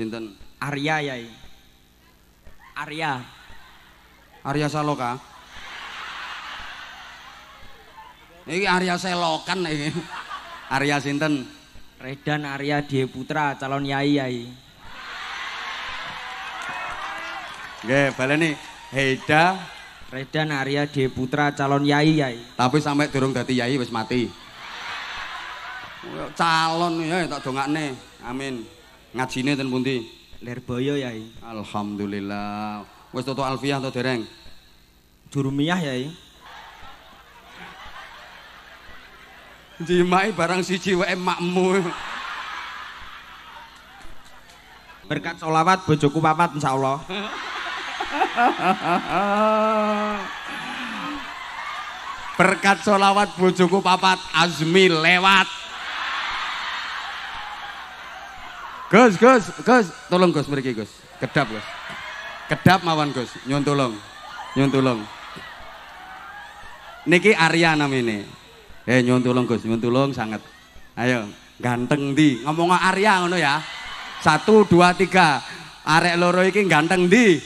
Sinten? Arya yai. Ya. Arya. Arya Saloka. Ini Arya Selokan ini. Arya sinten? Redan Arya Dieputra calon yai yai. balik nih. Heda Redan Arya Dieputra calon yai yai. Tapi sampai durung dati yai wis mati. Calon ya tak dongakne. Amin. Ngajine ten pundi? lerboyo Yai. Alhamdulillah. Wis toto alfiah to dereng? Jurumiyah, Yai. Jimai barang siji wae makmu. Berkat solawat bojoku papat insyaallah. Berkat solawat bojoku papat Azmi lewat. Gus, Gus, Gus, tolong Gus mriki Gus. Kedap Gus. Kedap mawan Gus, nyun tolong. Nyun tolong. Niki Arya namine. Eh nyun tolong Gus, nyun tolong sangat. Ayo, ganteng di. Ngomong Arya ngono ya. Satu, dua, tiga. Arek loro iki ganteng di.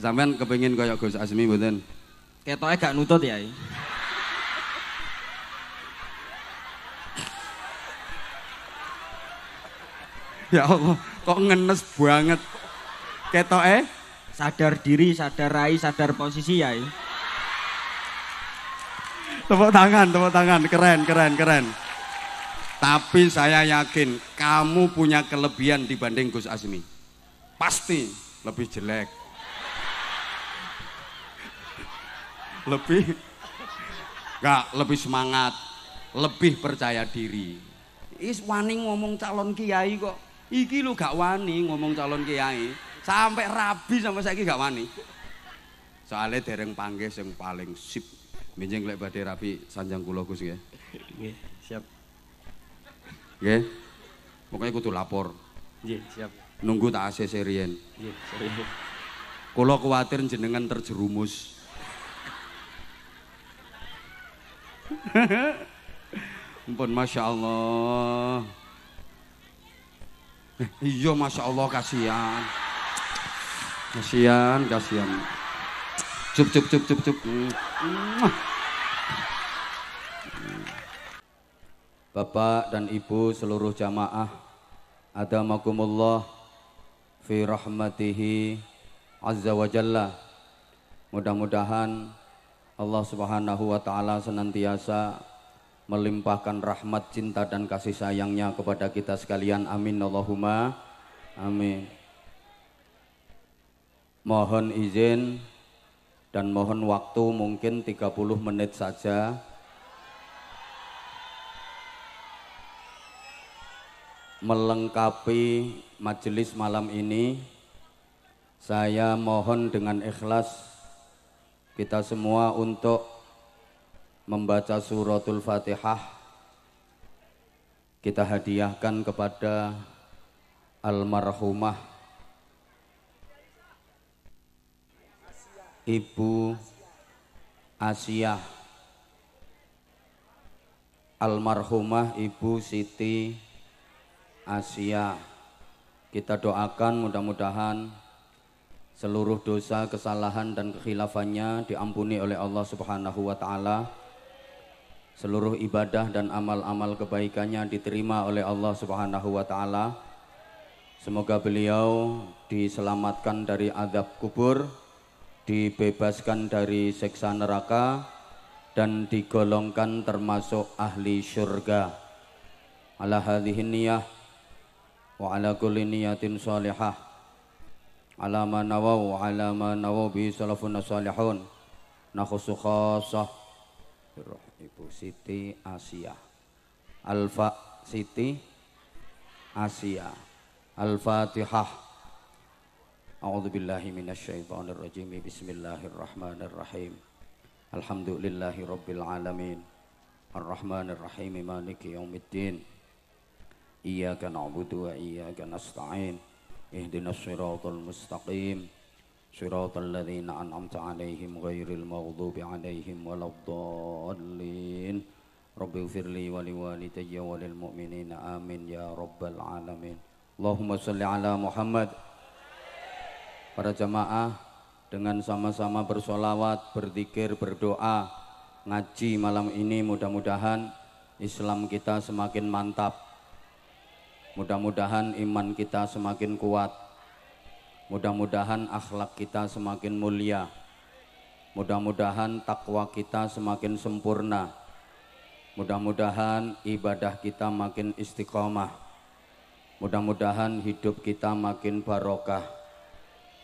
Sampean kepingin kaya Gus Asmi mboten? Ketoke gak nutut ya. ya Allah, kok ngenes banget. Ketok eh? Sadar diri, sadar rai, sadar posisi ya. Eh. Tepuk tangan, tepuk tangan. Keren, keren, keren. Tapi saya yakin kamu punya kelebihan dibanding Gus Azmi. Pasti lebih jelek. Lebih enggak lebih semangat, lebih percaya diri. Is wani ngomong calon kiai kok. Iki lu gak wani ngomong calon kiai, sampai rabi sampai saya gak wani. Soalnya dereng panggil yang paling sip. Minjeng lek badhe rabi sanjang kula ya nggih. Nggih, siap. Nggih. Pokoke kudu lapor. Nggih, siap. Nunggu tak ACC riyen. Nggih, Kula kuwatir jenengan terjerumus. Ampun, Masya Allah iya masya Allah kasihan kasihan kasihan cup cup cup cup cup hmm. Bapak dan Ibu seluruh jamaah Adamakumullah Fi rahmatihi Azza wa Jalla Mudah-mudahan Allah subhanahu wa ta'ala senantiasa melimpahkan rahmat cinta dan kasih sayangnya kepada kita sekalian amin Allahumma amin mohon izin dan mohon waktu mungkin 30 menit saja melengkapi majelis malam ini saya mohon dengan ikhlas kita semua untuk membaca suratul fatihah kita hadiahkan kepada almarhumah Ibu Asia almarhumah Ibu Siti Asia kita doakan mudah-mudahan seluruh dosa kesalahan dan kekhilafannya diampuni oleh Allah Subhanahu wa taala seluruh ibadah dan amal-amal kebaikannya diterima oleh Allah Subhanahu wa taala. Semoga beliau diselamatkan dari azab kubur, dibebaskan dari seksa neraka dan digolongkan termasuk ahli syurga. Ala hadhihi niyyah wa ala kulli niyatin salihah. Ala ma nawaw ala ma nawaw bi salafun salihun. Nakhusu khassah. Ibu Siti Asia Alfa Siti Asia Al-Fatihah A'udzu billahi minasyaitonir rajim. Bismillahirrahmanirrahim. Alhamdulillahi rabbil alamin. Arrahmanir rahim maliki yaumiddin. Iyyaka na'budu wa iyyaka nasta'in. Ihdinas siratal mustaqim. صراط الذين أنعمت عليهم غير المغضوب عليهم ولا الضالين رب اغفر لي ولوالدي وللمؤمنين آمين يا رب العالمين اللهم صل على Muhammad Para jamaah dengan sama-sama bersolawat, berzikir, berdoa, ngaji malam ini mudah-mudahan Islam kita semakin mantap. Mudah-mudahan iman kita semakin kuat. Mudah-mudahan akhlak kita semakin mulia. Mudah-mudahan takwa kita semakin sempurna. Mudah-mudahan ibadah kita makin istiqomah. Mudah-mudahan hidup kita makin barokah.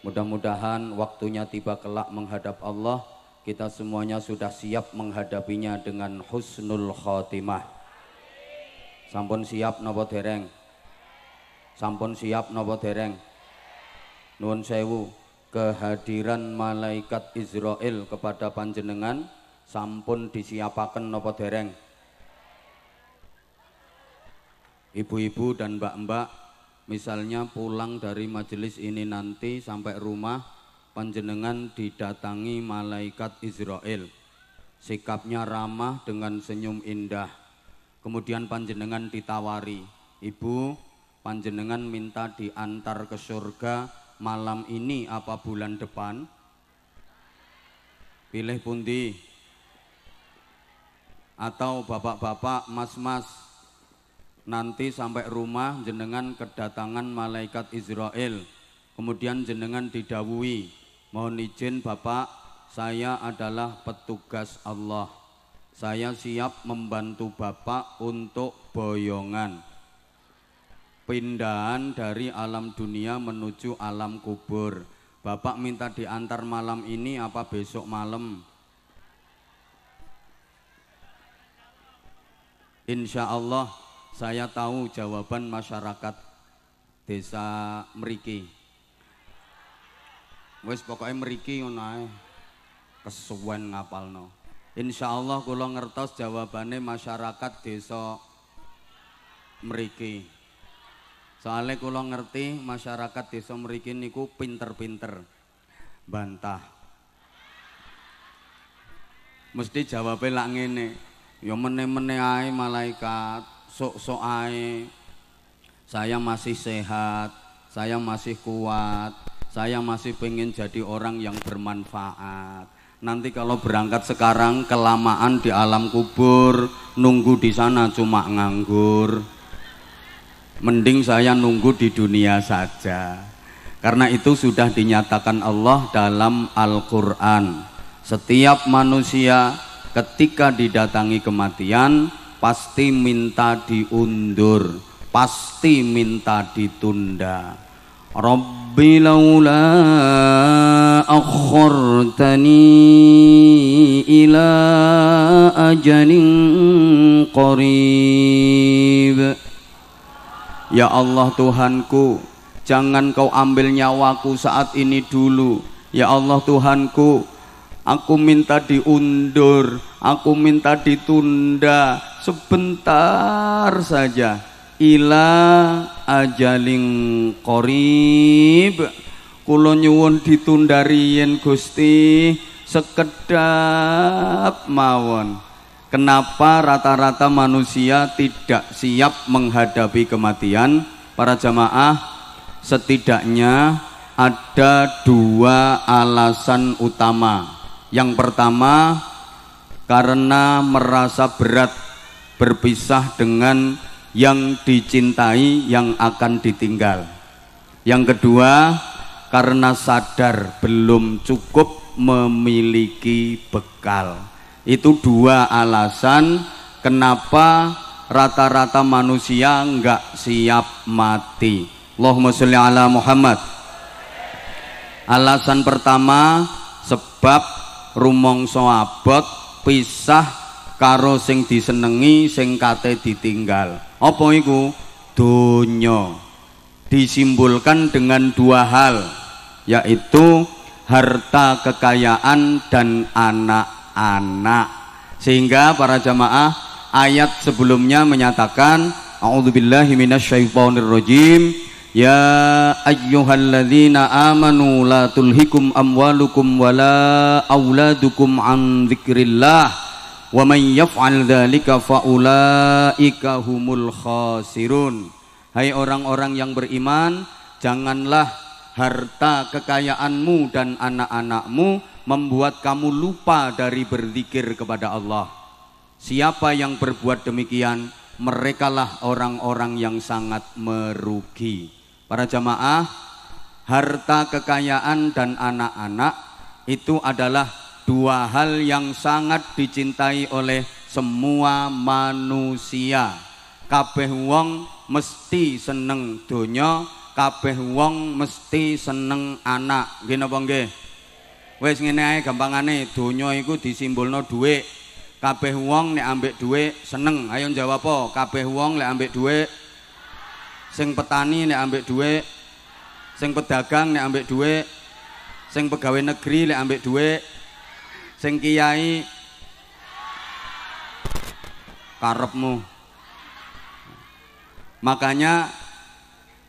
Mudah-mudahan waktunya tiba kelak menghadap Allah. Kita semuanya sudah siap menghadapinya dengan husnul khotimah. Sampun siap nopo dereng. Sampun siap nopo dereng nuwun sewu kehadiran malaikat Israel kepada panjenengan sampun disiapakan nopo dereng ibu-ibu dan mbak-mbak misalnya pulang dari majelis ini nanti sampai rumah panjenengan didatangi malaikat Israel sikapnya ramah dengan senyum indah kemudian panjenengan ditawari ibu panjenengan minta diantar ke surga malam ini apa bulan depan pilih pundi atau bapak-bapak mas-mas nanti sampai rumah jenengan kedatangan malaikat Israel kemudian jenengan didawui mohon izin bapak saya adalah petugas Allah saya siap membantu bapak untuk boyongan pindahan dari alam dunia menuju alam kubur Bapak minta diantar malam ini apa besok malam Insya Allah saya tahu jawaban masyarakat desa Meriki wes pokoknya Meriki unai kesuwen ngapalno Insya Allah kalau ngertos jawabannya masyarakat desa Meriki Soalnya lo ngerti masyarakat di mriki niku pinter-pinter. Bantah. Mesti jawabnya lak ngene. Ya mene mene ae malaikat, sok-sok ae. Saya masih sehat, saya masih kuat, saya masih pengen jadi orang yang bermanfaat. Nanti kalau berangkat sekarang kelamaan di alam kubur, nunggu di sana cuma nganggur mending saya nunggu di dunia saja karena itu sudah dinyatakan Allah dalam Al-Quran setiap manusia ketika didatangi kematian pasti minta diundur pasti minta ditunda Rabbi laula akhortani ila ajalin qarib Ya Allah Tuhanku Jangan kau ambil nyawaku saat ini dulu Ya Allah Tuhanku Aku minta diundur Aku minta ditunda Sebentar saja Ila ajaling korib Kulo ditunda Gusti sekedap mawon Kenapa rata-rata manusia tidak siap menghadapi kematian? Para jamaah, setidaknya ada dua alasan utama. Yang pertama, karena merasa berat berpisah dengan yang dicintai yang akan ditinggal. Yang kedua, karena sadar belum cukup memiliki bekal. Itu dua alasan kenapa rata-rata manusia nggak siap mati. Allahumma sholli ala Muhammad. Alasan pertama sebab rumong soabot pisah karo sing disenengi sing kate ditinggal. Apa iku? dunya Disimpulkan dengan dua hal yaitu harta kekayaan dan anak anak sehingga para jamaah ayat sebelumnya menyatakan a'udzubillahi minasyaitonirrajim ya ayyuhalladzina amanu la tulhikum amwalukum wala auladukum an dzikrillah wa man yaf'al dzalika faulaika humul khasirun hai orang-orang yang beriman janganlah harta kekayaanmu dan anak-anakmu membuat kamu lupa dari berzikir kepada Allah. Siapa yang berbuat demikian, merekalah orang-orang yang sangat merugi. Para jamaah, harta kekayaan dan anak-anak itu adalah dua hal yang sangat dicintai oleh semua manusia. Kabeh wong mesti seneng donya, kabeh wong mesti seneng anak. Gini apa wis ngene ae gampangane donya iku disimbolno dhuwit kabeh wong nek ambek dhuwit seneng ayo jawab apa kabeh wong nek ambek dhuwit sing petani nek ambek dhuwit sing pedagang nek ambek dhuwit sing pegawai negeri nek ambek dhuwit sing kiai karepmu makanya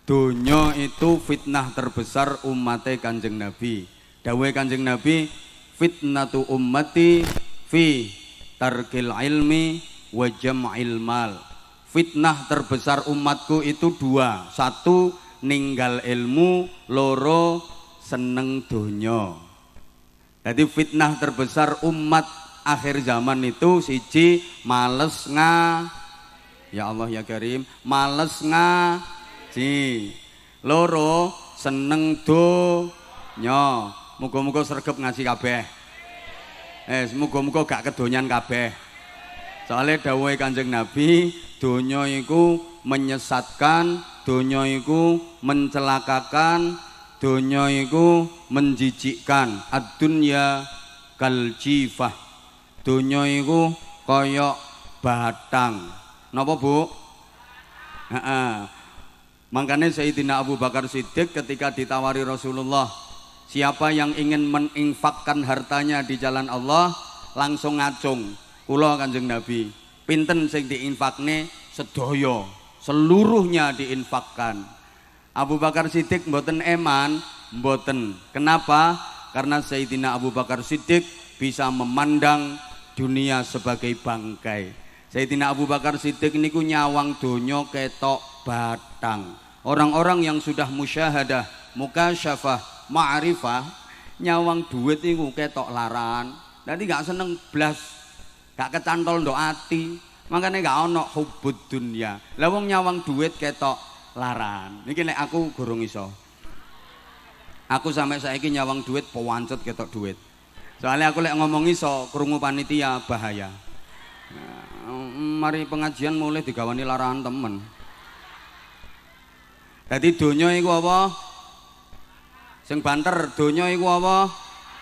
dunia itu fitnah terbesar umatnya kanjeng nabi Dawe Kanjeng Nabi, fitnatu ummati fi tarkil ilmi wa jam'il mal. Fitnah terbesar umatku itu dua. Satu, ninggal ilmu, loro, seneng dunya Jadi fitnah terbesar umat akhir zaman itu siji males nga ya Allah ya Karim males nga si loro seneng dunya Muga-muga sergap ngaji kabeh. Eh, muga-muga gak kedonyan kabeh. Soale dawuhe Kanjeng Nabi, donya iku menyesatkan, donya iku mencelakakan, donya iku menjijikkan. Ad-dunya kal jifah. Donya iku kaya batang. Napa, Bu? Heeh. Mangkane Sayyidina Abu Bakar Siddiq ketika ditawari Rasulullah Siapa yang ingin meninfakkan hartanya di jalan Allah langsung ngacung. Kula Kanjeng Nabi, pinten sing diinfakne sedoyo, seluruhnya diinfakkan. Abu Bakar Siddiq mboten eman, mboten. Kenapa? Karena Sayyidina Abu Bakar Siddiq bisa memandang dunia sebagai bangkai. Sayyidina Abu Bakar Siddiq niku nyawang donya ketok batang. Orang-orang yang sudah musyahadah, mukasyafah, ma'rifah nyawang duit iku ketok laran. jadi gak seneng blas. Gak kecantol ndok ati. Makane gak ono hubud dunia. Lewong nyawang duit ketok laran. Niki nek aku gorong iso. Aku sampe saiki nyawang duit pewancut ketok duit. Soalnya aku lek ngomong iso krungu panitia bahaya. Nah, mari pengajian mulai digawani larangan temen. Dadi donya iku apa? sing banter donya iku apa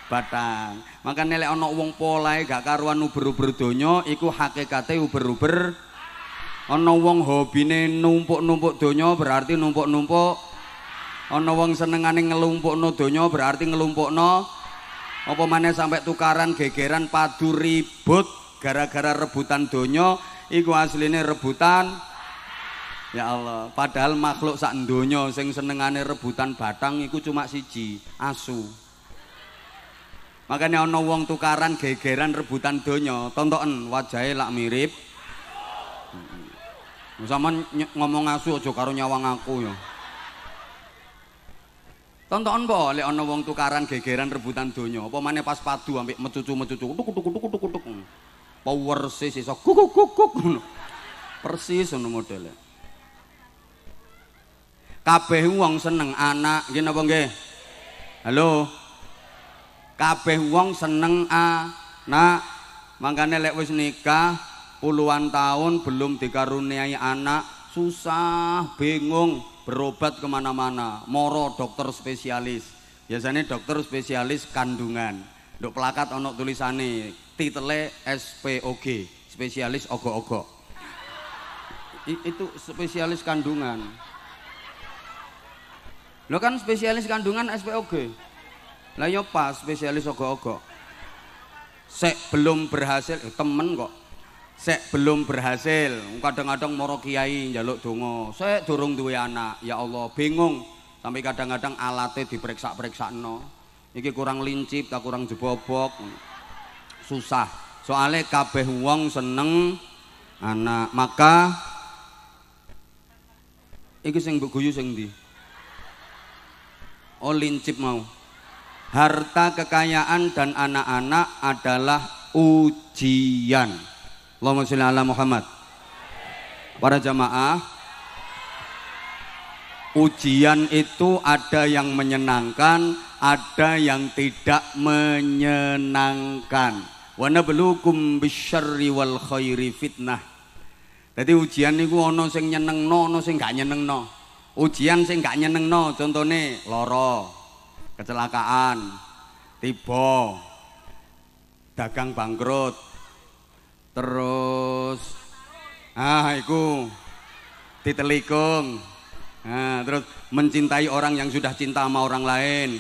batang makane lek ana wong polahe gak karuan uber-uber donya iku hakikate uber-uber ana wong hobine numpuk-numpuk donya berarti numpuk-numpuk ana wong senengane ngelumpukno donya berarti ngelumpukno apa maneh sampe tukaran gegeran padu ribut gara-gara rebutan donya iku asline rebutan Ya Allah, padahal makhluk sak donya sing senengane rebutan batang iku cuma siji, asu. Makanya ana wong tukaran gegeran rebutan donya, Tonton, wajahe lak mirip. Hmm. Sama ngomong asu aja karo nyawang aku ya. Tonton po, lek ana wong tukaran gegeran rebutan donya, apa maneh pas padu ampek mecucu-mecucu tuk tuk tuk tuk tuk. Power sis iso guguk guguk ngono. Persis ngono modele kabeh wong seneng anak nggih napa nggih halo kabeh wong seneng anak makanya lek wis nikah puluhan tahun belum dikaruniai anak susah bingung berobat kemana-mana moro dokter spesialis biasanya dokter spesialis kandungan untuk pelakat onok tulisane titele SPOG spesialis ogo-ogo itu spesialis kandungan lo kan spesialis kandungan SPOG lah yo pas spesialis ogo-ogo sek belum berhasil eh, temen kok sek belum berhasil kadang-kadang moro kiai jaluk dongo sek durung duwe anak ya Allah bingung sampai kadang-kadang alatnya diperiksa-periksa no ini kurang lincip tak kurang jebobok susah soalnya kabeh wong seneng anak maka iki sing mbok guyu sing ndi Oh lincip mau. Harta kekayaan dan anak-anak adalah ujian. Allahumma sholli ala Muhammad. Para jamaah, ujian itu ada yang menyenangkan, ada yang tidak menyenangkan. Wa belukum bisyari wal khairi fitnah. Jadi ujian itu ana sing nyenengno, ada yang gak nyenengno ujian sing gak no. Contohnya, loro, kecelakaan tiba dagang bangkrut terus ah iku ditelikung nah, terus mencintai orang yang sudah cinta sama orang lain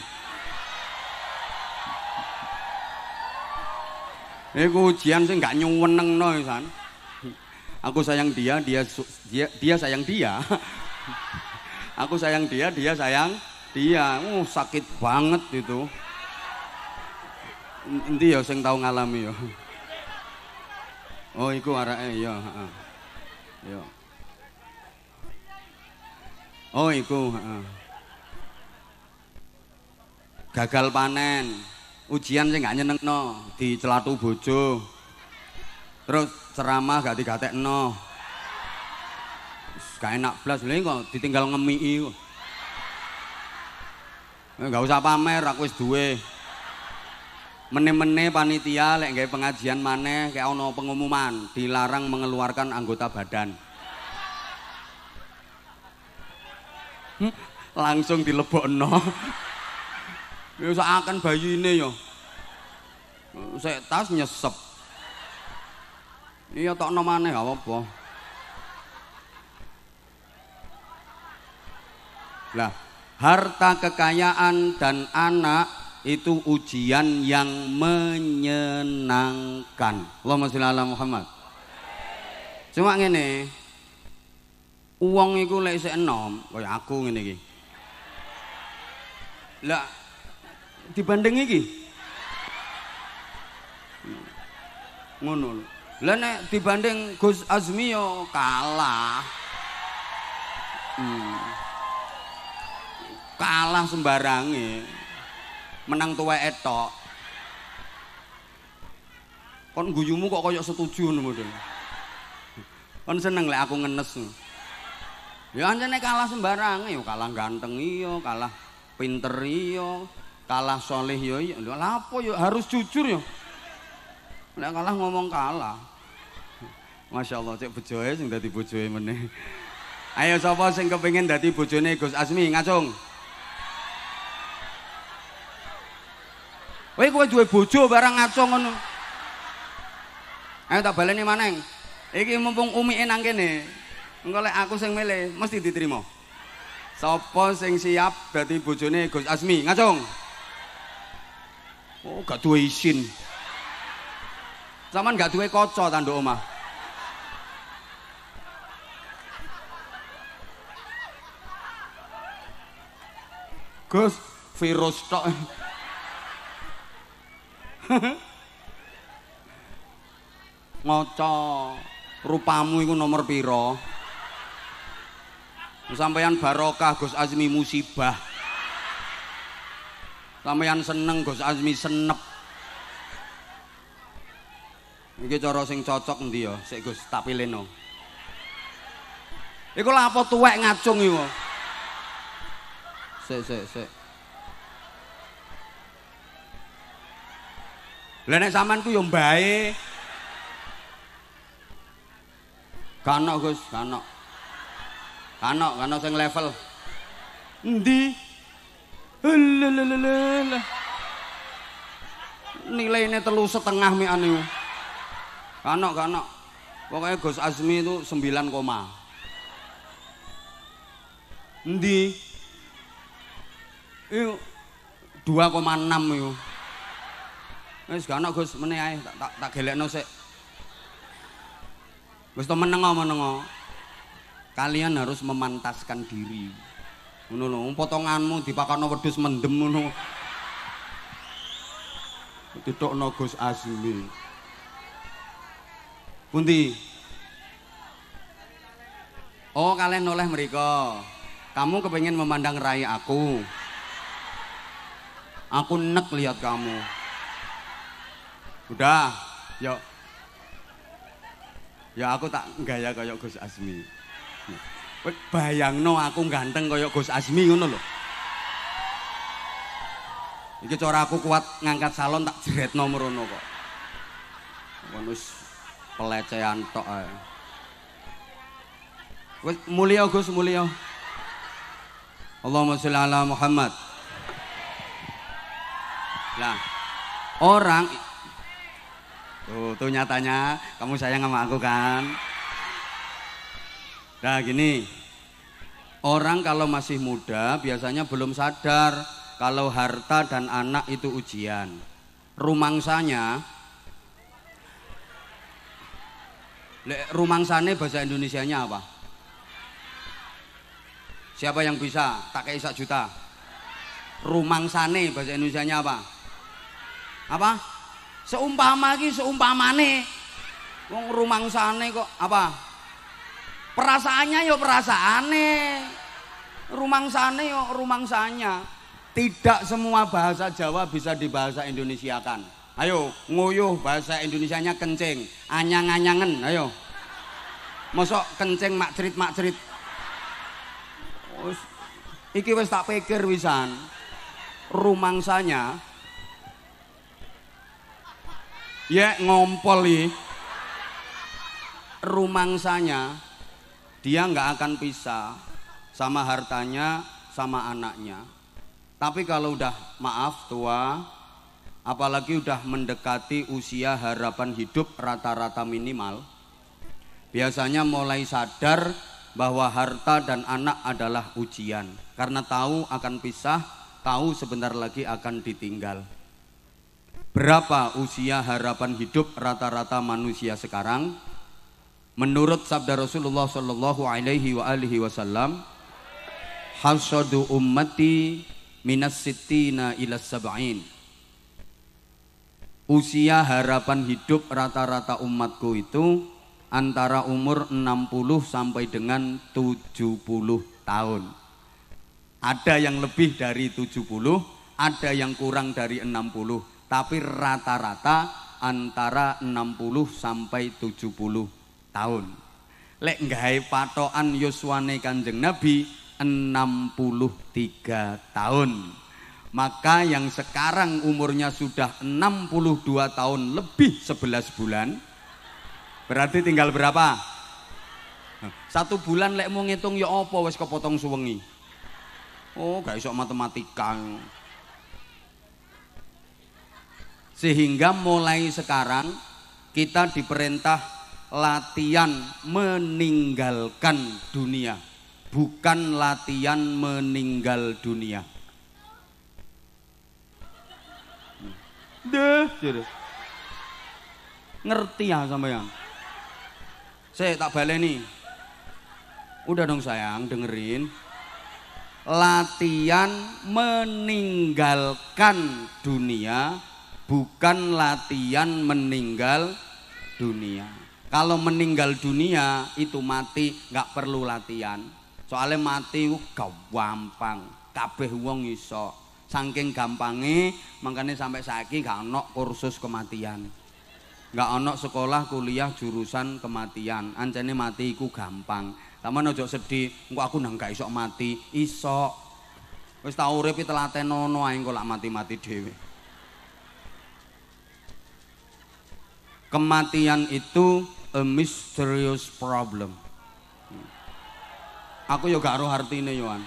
Iku ujian sih nggak nyuweneng no, Aku sayang dia, dia dia dia sayang dia. aku sayang dia dia sayang dia uh sakit banget itu nanti ya sing tau ngalami ya oh iku arake ya yo. Ya. oh iku gagal panen ujian sing gak nyenengno dicelatu bojo terus ceramah gak digatekno gak enak blas lha kok ditinggal ngemiki kok. Enggak eh, usah pamer, aku wis duwe. Mene-mene panitia lek gak pengajian maneh kayak ono pengumuman, dilarang mengeluarkan anggota badan. Langsung Hmm, langsung dilebokno. Ya, akan bayi ini yo. Ya. Sek tas nyesep. Iya tokno maneh gak apa-apa. Lah, harta kekayaan dan anak itu ujian yang menyenangkan. Allahumma sholli ala Muhammad. Cuma ngene. Uang iku lek isih enom, kaya aku ngene iki. Lah dibanding iki. Ngono lho. nek dibanding Gus Azmi yo kalah. Hmm kalah sembarangi menang tua etok kon guyumu kok koyok setuju ngono kon seneng lek aku ngenes ya nih kalah sembarangi yo ya kalah ganteng iya kalah pinter iya kalah soleh yo iya lha iya. apa yo ya? harus jujur yo ya. lek kalah ngomong kalah Masya Allah cek bojoe sing dadi bojoe meneh Ayo sapa sing kepengin dadi bojone Gus Asmi ngacung. Wei kowe duwe bojo barang ngaco ngono. Ayo tak baleni maneng. Iki mumpung umike nang kene. Engko lek aku sing milih mesti diterima. Sopo sing siap berarti bojone Gus Asmi ngacung. Oh gak duwe isin. Saman gak duwe kaca tanduk omah. Gus virus tok. ngaca rupamu iku nomor pira sampeyan barokah Gus Azmi musibah sampeyan seneng Gus Azmi senep iki cara sing cocok endi ya sik Gus tak pileno iku lha apa tuwek ngacung iku sik sik sik Lah nek sampean ku yo bae. Kanok Gus, kanok. Kanok, kanok sing level. Endi? Nilainya telu setengah mi anu. Kanok, kanok. Pokoknya Gus Azmi itu 9 koma. Endi? 2,6 yuk. Eh, wis gak ana Gus meneh ae tak tak, tak gelekno sik. Wis to menengo-menengo. Kalian harus memantaskan diri. Ngono lho, potonganmu dipakono wedhus mendem ngono. Didokno Gus Azmi. Pundi? Oh, kalian oleh mereka. Kamu kepengen memandang rai aku. Aku nek lihat kamu. Udah, yuk. Ya aku tak gaya kayak Gus Asmi. Bayangno aku ganteng kayak Gus Asmi ngono lho. Iki cara aku kuat ngangkat salon tak nomor merono kok. manus pelecehan tok ae. Wis mulia Gus mulia. Allahumma sholli ala Muhammad. Lah, orang Tuh, tuh nyatanya kamu sayang sama aku kan. Nah gini, orang kalau masih muda biasanya belum sadar kalau harta dan anak itu ujian. Rumangsanya, rumangsane bahasa Indonesia-nya apa? Siapa yang bisa? Tak kayak Isak juta. Rumangsane bahasa Indonesianya apa? Apa? Seumpama lagi seumpamane wong sana kok apa? Perasaannya ya perasaane. Rumangsane ya rumangsanya. Tidak semua bahasa Jawa bisa dibahasa kan Ayo, nguyuh bahasa Indonesia nya kencing, anyang anyangan ayo. Mosok kencing cerit mak cerit iki wes tak pikir wisan. Rumangsanya Ya ngompol nih Rumangsanya dia nggak akan pisah sama hartanya sama anaknya. Tapi kalau udah maaf tua, apalagi udah mendekati usia harapan hidup rata-rata minimal, biasanya mulai sadar bahwa harta dan anak adalah ujian karena tahu akan pisah, tahu sebentar lagi akan ditinggal. Berapa usia harapan hidup rata-rata manusia sekarang? Menurut sabda Rasulullah Shallallahu Alaihi wa alihi Wasallam, hasadu ummati minas sitina ila sab'in. Usia harapan hidup rata-rata umatku itu antara umur 60 sampai dengan 70 tahun. Ada yang lebih dari 70, ada yang kurang dari 60 tapi rata-rata antara 60 sampai 70 tahun. Lek nggawe patokan yuswane Kanjeng Nabi 63 tahun. Maka yang sekarang umurnya sudah 62 tahun lebih 11 bulan Berarti tinggal berapa? Satu bulan lek mau ngitung ya apa wis kepotong suwengi. Oh, gak iso matematika. Sehingga mulai sekarang kita diperintah latihan meninggalkan dunia, bukan latihan meninggal dunia. Deh, jadi Ngerti ya yang Saya tak nih Udah dong sayang, dengerin. Latihan meninggalkan dunia bukan latihan meninggal dunia. Kalau meninggal dunia itu mati nggak perlu latihan. Soalnya mati uh, gampang, kabeh wong iso. Saking gampangnya, makanya sampai saiki gak ono kursus kematian. Gak ono sekolah kuliah jurusan kematian. Ancene mati iku gampang. Taman ojo sedih, engko aku nang gak iso mati, iso. Wis tau urip telatenono ae engko lak mati-mati dhewe. kematian itu a mysterious problem. Aku juga gak roh artine Yohan.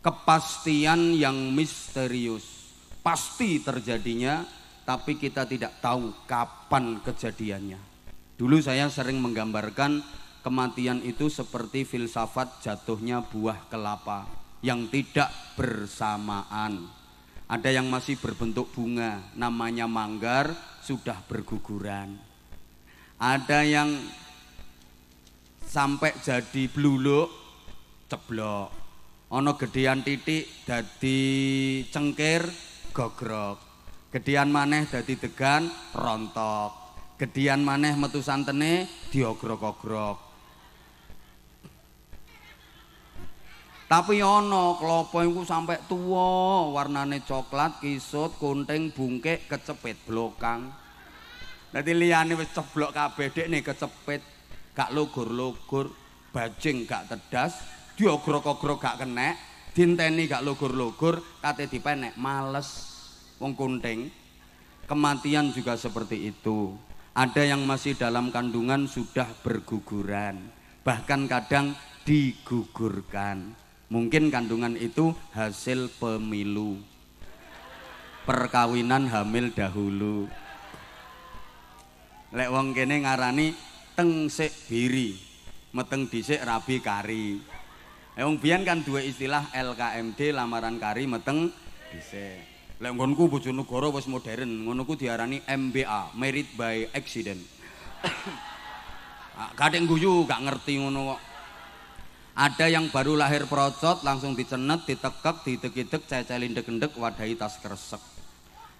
Kepastian yang misterius. Pasti terjadinya tapi kita tidak tahu kapan kejadiannya. Dulu saya sering menggambarkan kematian itu seperti filsafat jatuhnya buah kelapa yang tidak bersamaan ada yang masih berbentuk bunga, namanya manggar, sudah berguguran. Ada yang sampai jadi bluluk, ceblok. Ono gedean titik, jadi cengkir, gogrok. Gedean maneh jadi degan, rontok. Gedean maneh metu santene, diogrok-ogrok. Tapi ana klapa iku sampai tua warnane coklat, kisut, kunting, bungke kecepit, blokang. Dadi liyane wis ceblok kabeh nih kecepit, gak logor-logor, bajing gak tedas, diogrok-ogrok gak kenek, dinteni gak logor-logor, kate dipenek males wong kunting. Kematian juga seperti itu. Ada yang masih dalam kandungan sudah berguguran, bahkan kadang digugurkan. Mungkin kandungan itu hasil pemilu. Perkawinan hamil dahulu. Lek wong kene ngarani teng sik biri, meteng dhisik rabi kari. Lek wong biyen kan dua istilah LKMD lamaran kari meteng dhisik. Lek nggonku Bojonegoro wis modern, ngono ku diarani MBA, Merit by Accident. Ah, Kadang guyu gak ngerti ngono kok. Ada yang baru lahir procot langsung dicenet, ditekek, didek cecelin degendek, wadahi tas kresek.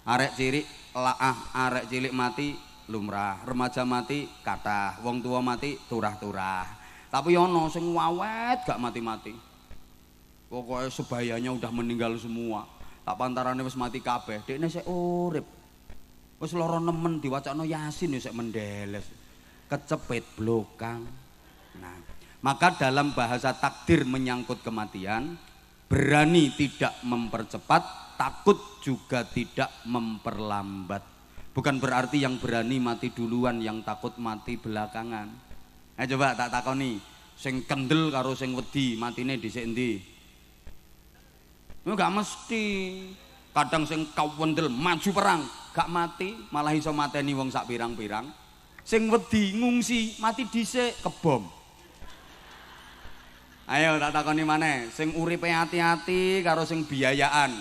Arek cilik laah, ah, arek cilik mati lumrah, remaja mati kata, wong tua mati turah-turah. Tapi Yono, sing wawet gak mati-mati. Pokoknya sebayanya udah meninggal semua. Tak pantarannya wis mati kabeh, dekne saya urip. Wis lara nemen diwacakno Yasin ya mendeles. Kecepet blokang. Nah, maka dalam bahasa takdir menyangkut kematian, berani tidak mempercepat, takut juga tidak memperlambat. Bukan berarti yang berani mati duluan, yang takut mati belakangan. Nah coba tak nih, sing kendel karo sing wedi matine dhisik endi? Enggak mesti. Kadang sing kawendel maju perang, gak mati, malah iso mateni wong sak pirang-pirang. Sing wedi ngungsi, mati dhisik kebom. Ayo tak takoni mana? Sing uripe hati-hati karo sing biayaan.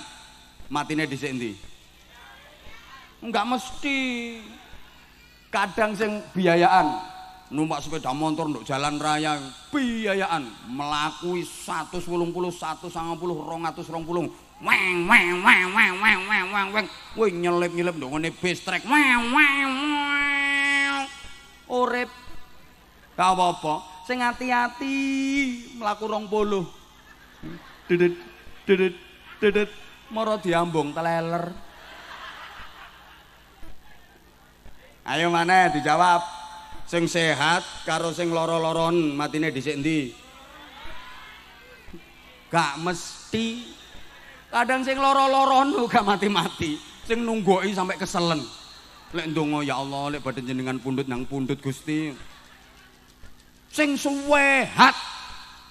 Matine dhisik endi? Enggak mesti. Kadang sing biayaan numpak sepeda motor untuk jalan raya biayaan melakui 180 150 200 20 weng weng weng weng weng weng weng weng we nyelip nyelip ndok ngene bis trek weng weng ora apa-apa sing hati-hati mlaku 20. Dedet dedet dedet moro diambung teleler. Ayo mana dijawab. Sing sehat karo sing loro-loron matine dhisik ndi? Gak mesti. Kadang sing loro-loron gak mati-mati, sing nunggoki sampai keselen. Lek ndonga ya Allah, lek badhe jenengan pundut nang pundut Gusti sing suwe mati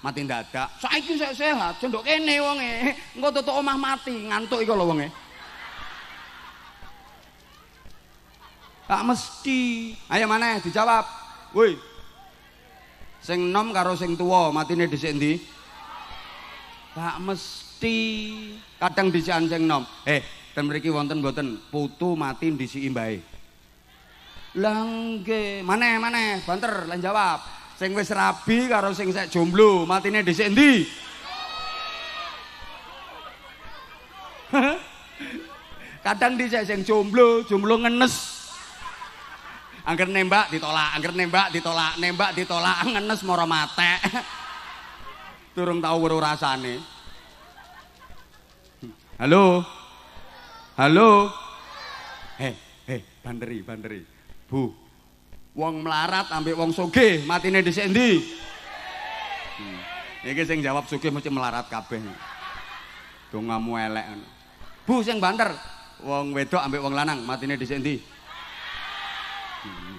mati dadak. Saiki sik sehat, jendok kene wonge. Engko tutuk omah mati, ngantuk iku lho wonge. Tak mesti. Ayo mana dijawab. Woi. Sing nom karo sing tuwa matine dhisik ndi? Tak mesti. Kadang dhisikan sing nom. Eh, ten mriki wonten mboten putu mati dhisiki mbae. Langge, mana mana banter lan jawab. Sing wis rabi karo sing sek jomblo, matine dhisik endi? Kadang dhisik sing jomblo, jomblo ngenes. Angger nembak ditolak, angger nembak ditolak, nembak ditolak, ngenes moro matek. Turun tau weruh rasane. Halo? Halo? Hei, eh, eh, hei, banderi, banderi. Bu, wong melarat ambek wong soge matine dhisik endi hmm. iki sing jawab soge mesti melarat kabeh dongamu elek bu sing banter wong wedok ambek wong lanang matine dhisik endi hmm.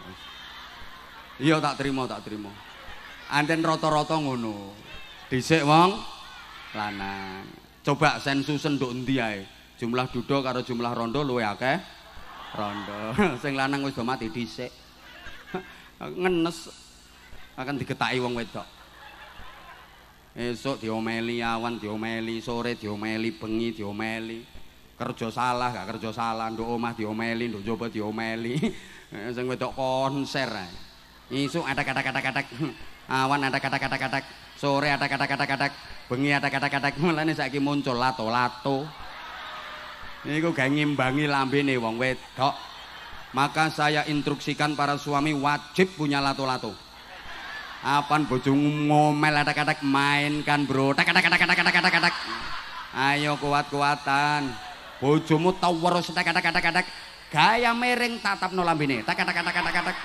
iya tak terima tak terima anten rata-rata ngono dhisik wong lanang coba sensus sendok endi ae jumlah duduk karo jumlah rondo luwe akeh rondo sing lanang wis mati dhisik ngenes akan diketahui wong wedok esok diomeli awan diomeli sore diomeli bengi diomeli kerja salah gak kerja salah Nduk omah diomeli nduk coba diomeli eh, sing wedok konser esok ada kata kata kata awan ada kata kata kata sore ada kata kata kata bengi ada kata kata mulane saiki muncul lato lato niku gak ngimbangi lambene wong wedok Maka saya instruksikan para suami wajib punya lato-lato. Apaan bojo ngomel atak-atak mainkan bro. Tak tak tak tak tak tak tak. Ayo kuat-kuatan. Bojomu tau weruh tak tak tak Gaya mereng tatap no bini. Tak tak tak tak tak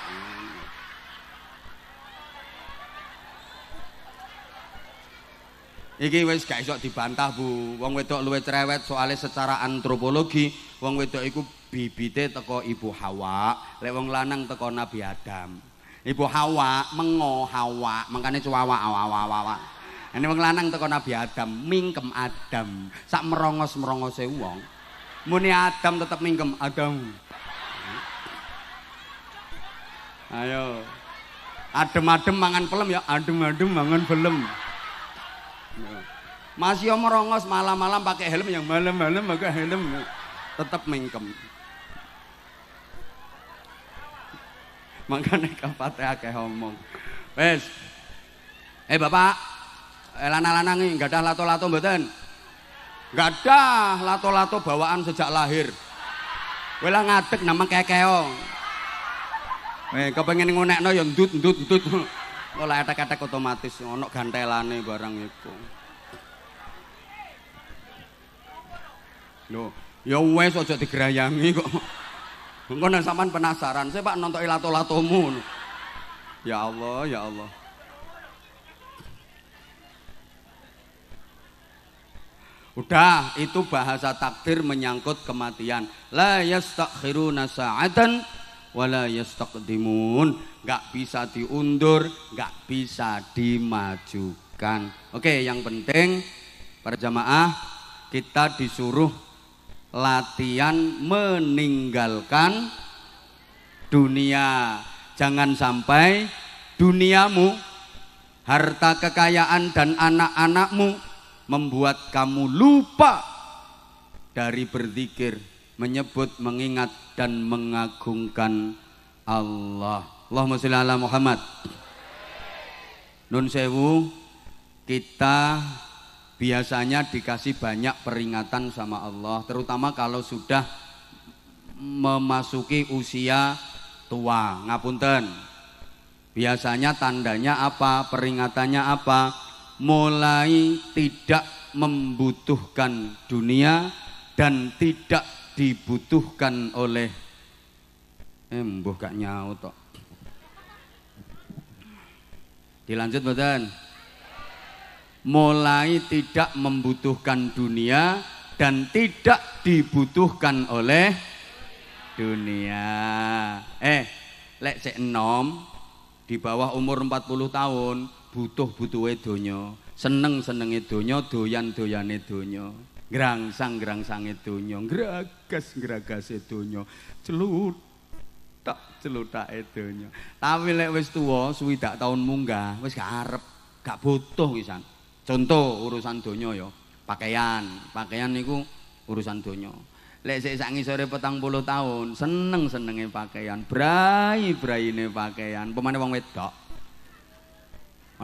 Iki wis gak iso dibantah Bu. Wong wedok luwe cerewet soalnya secara antropologi wong wedok iku bibite teko ibu Hawa, lek wong lanang teko Nabi Adam. Ibu Hawa mengo Hawa, mangkane cuwawa awa awa Ini wong lanang teko Nabi Adam, mingkem Adam, sak merongos-merongose wong. Muni Adam tetep mingkem Adam. Ayo. Adem-adem mangan pelem ya, adem-adem mangan pelem. Masih merongos malam-malam pakai helm yang malam-malam pakai helm tetap mingkem. Mangkane kapate akeh omong. wes, Eh Bapak, elana eh, lanang ini iki ada lato-lato gak ada lato-lato bawaan sejak lahir. Kowe ngadek nama kekeong. Eh kepengin ngonekno ya dut dut ndut Ora etek-etek otomatis ono gantelane barang itu, Lho, ya wes aja digerayangi kok. Engkau nang saman penasaran, saya Pak nonton lato-latomu. Ya Allah, ya Allah. Udah, itu bahasa takdir menyangkut kematian. La yastakhiruna sa'atan wa la yastakdimun. Gak bisa diundur, gak bisa dimajukan. Oke, yang penting para jamaah kita disuruh latihan meninggalkan dunia. Jangan sampai duniamu, harta kekayaan dan anak-anakmu membuat kamu lupa dari berzikir, menyebut, mengingat dan mengagungkan Allah. Allahumma sholli ala Muhammad. Nun sewu kita biasanya dikasih banyak peringatan sama Allah terutama kalau sudah memasuki usia tua ngapunten biasanya tandanya apa peringatannya apa mulai tidak membutuhkan dunia dan tidak dibutuhkan oleh embuh eh, gak nyaut dilanjut betul mulai tidak membutuhkan dunia dan tidak dibutuhkan oleh dunia. Eh, lek cek enom di bawah umur 40 tahun butuh butuh donya, seneng seneng donya, doyan doyan donya, gerangsang gerangsang donya, geragas itu donya, celut tak itu donya. Tapi lek wis suwi tak tahun munggah, wis gak arep, gak butuh wisan Contoh urusan donya ya, pakaian. Pakaian niku urusan donya. Lek sik sak ngisore puluh tahun, seneng-senenge pakaian, brai-braine pakaian. Pemane wong wedok.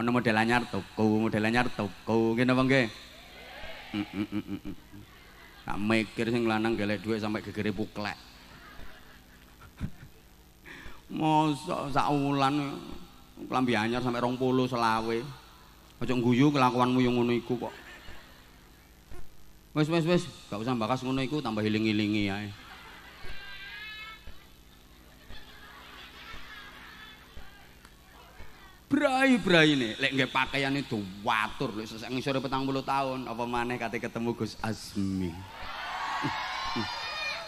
Ana model anyar toko model anyar toko Ngene apa nggih? Tak mm, mm, mm, mikir sing lanang gelek dhuwit sampai gegere puklek. Mosok sak wulan klambi anyar sampai 20 selawe. Aja guyu kelakuanmu yang ngono iku kok. wes wes wes gak usah bakas ngono iku tambah hiling-hilingi ae. Brai-brai ini, lek nggak itu watur, lek sesek ngisore petang puluh tahun, apa maneh kate ketemu Gus Azmi.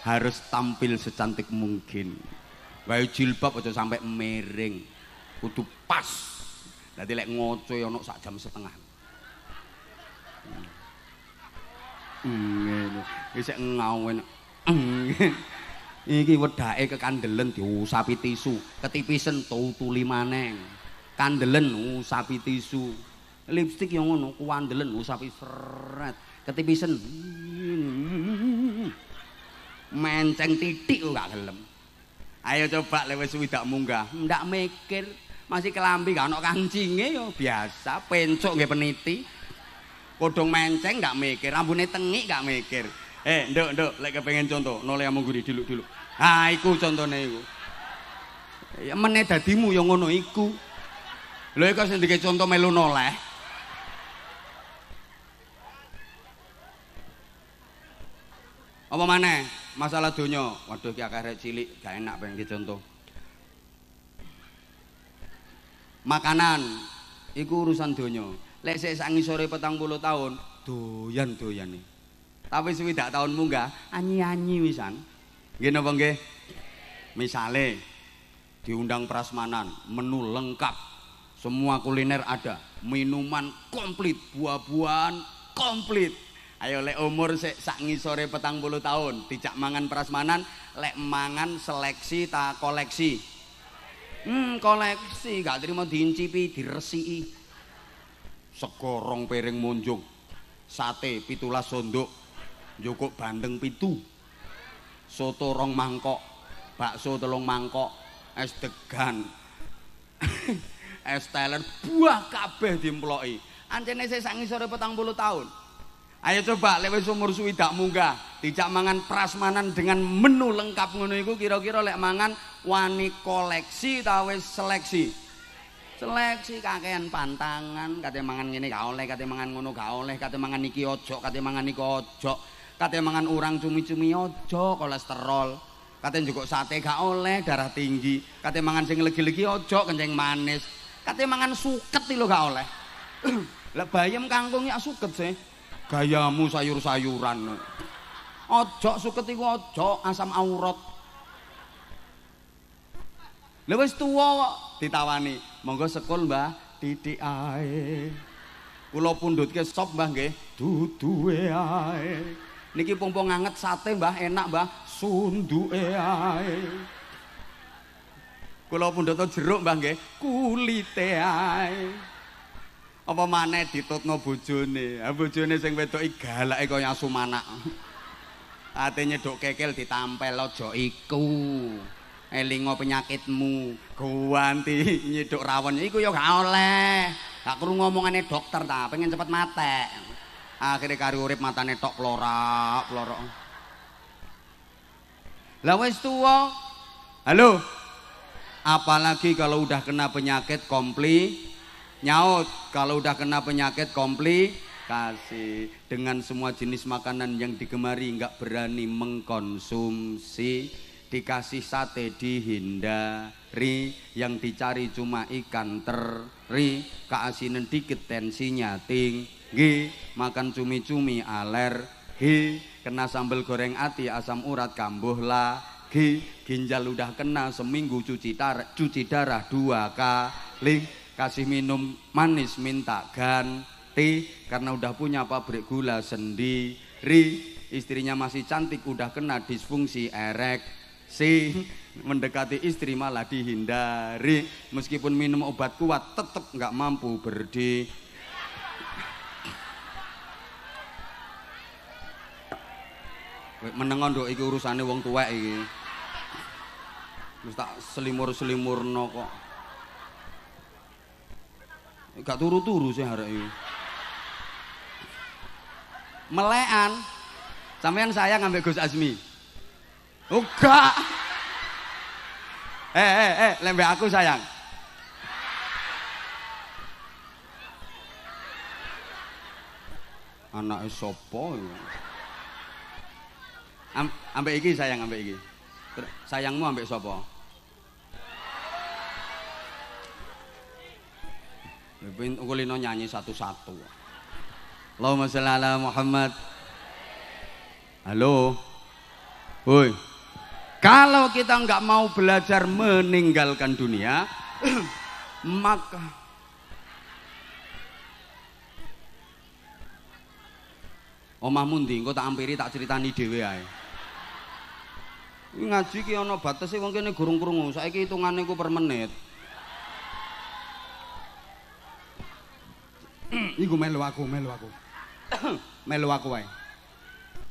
Harus tampil secantik mungkin. Wae jilbab aja sampai miring. Kudu pas. Dadi lek ngoce ana sak jam setengah. Ngene. Wis ngawen. Iki wedake kekandelen diusapi tisu, ketipisen tutuli maneng. Kandelen usapi tisu. Lipstik yang ngono kuandelen usapi seret. Ketipisen. Menceng titik ora kelem Ayo coba lewe suwi dak munggah, ndak mikir. Masih kelambi gak ono kancingnya yo biasa, pencok gak peniti. Kodong menceng gak mikir, rambune tengik gak mikir. Eh, nduk, nduk, lagi pengen contoh, noleh amung guri diluk-diluk. Ha, ah, iku contone iku. Ya meneh dadimu yo ngono iku. Lho iku sendiri contoh melu noleh. Apa mana Masalah dunia Waduh iki karet cilik, gak enak pengen contoh. makanan itu urusan donya lek sik sangi sore petang puluh tahun doyan doyan e. tapi sewidak tahun munggah anyi-anyi wisan nggih napa nggih misale diundang prasmanan menu lengkap semua kuliner ada minuman komplit buah-buahan komplit ayo lek umur sik sak ngisore petang puluh tahun dijak mangan prasmanan lek mangan seleksi ta koleksi Hmm, koleksi gak terima diincipi, diresiki. Sekorong piring munjung. Sate pitulas sendok. Jukuk bandeng pitu. Soto rong mangkok. Bakso telung mangkok. Es degan. es teler buah kabeh dimploki. Ancene sing sore petang puluh tahun. Ayo coba lewat umur suwi tak munggah, tidak mangan prasmanan dengan menu lengkap ngono iku kira-kira lek mangan wani koleksi tawe seleksi. Seleksi kakean pantangan, kate mangan ngene gak oleh, kate mangan ngono gak oleh, kate mangan iki ojo, kate mangan iki ojo. Kate mangan urang cumi-cumi ojo kolesterol. Kate njukuk sate gak oleh, darah tinggi. Kate mangan sing legi-legi ojo kenceng manis. Kate mangan suket lho gak oleh. Lah bayam kangkung ya suket sih. gayamu sayur-sayuran. Aja suket iku aja asam aurat. Lah wis tuwa ditawani, monggo sekul Mbah titik ae. Kula pundutke sop Mbah nggih, duduwe ae. Niki pompong anget sate Mbah enak Mbah, sunduke ae. Kula pundut jeruk Mbah nggih, kulite ae. apa mana ditutno bojone. Ha bojone sing wedok iki galake kaya asu manak. Ate nyedok kekel ditampel aja iku. Elingo penyakitmu. Guwanti nyedok rawon iku ya gak oleh. Gak krungu omongane dokter ta, pengen cepet matek. akhirnya kari urip matane tok plorak, plorok. Lah wis tuwa. Halo. Apalagi kalau udah kena penyakit kompli nyaut kalau udah kena penyakit komplikasi dengan semua jenis makanan yang digemari nggak berani mengkonsumsi dikasih sate dihindari yang dicari cuma ikan teri keasinan dikit tensinya tinggi makan cumi-cumi alergi kena sambal goreng ati asam urat kambuh lagi ginjal udah kena seminggu cuci darah cuci darah dua kali kasih minum manis minta ganti karena udah punya pabrik gula sendiri istrinya masih cantik udah kena disfungsi ereksi mendekati istri malah dihindari meskipun minum obat kuat tetap nggak mampu berdiri menengon dok iki urusane wong tuwek iki. Wis tak selimur-selimurno kok. Gak turu-turu sih hari ini. Melean. yang saya ngambil Gus Azmi. Enggak. Oh, eh, eh, eh, lembe aku sayang. Anak e sopo ya. Am, ambek iki sayang ambek iki. Sayangmu ambek sopo? Kulino nyanyi satu-satu. Allahumma sholli ala Muhammad. Halo. Woi. Kalau kita nggak mau belajar meninggalkan dunia, maka Omah Mundi, engko tak ampiri tak ceritani dhewe ae. Ngaji ki ana batese wong kene gurung krungu. Saiki hitungane ku per menit. Iku melu aku, melu aku. melu aku wae.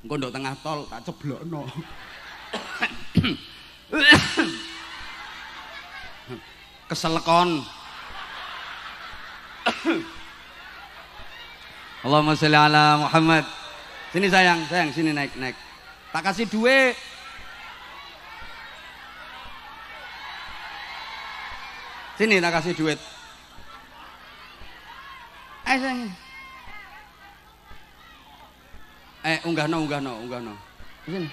Engko ndok tengah tol tak ceblokno. Keselekon. Allahumma sholli ala Muhammad. Sini sayang, sayang sini naik naik. Tak kasih duit. Sini tak kasih duit. Asing. Eh unggahno unggahno unggahno. Sini.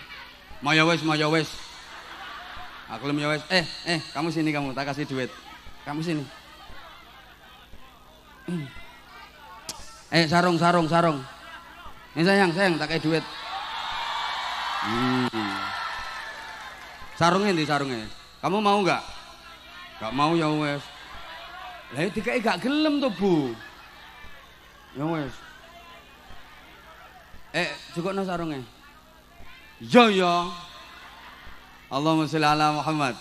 Maya wis maya wes. Aklem ya wes ya Eh eh kamu sini kamu tak kasih duit. Kamu sini. Eh sarung sarung sarung. Ini sayang sayang tak kasih duit. Hmm. Sarungnya di sarungnya. Kamu mau nggak? Gak mau ya wes. Lah dikai gak gelem tuh Bu. Ya wis. Eh, cukup nasi sarunge. Ya ya. Allahumma sholli ala Muhammad.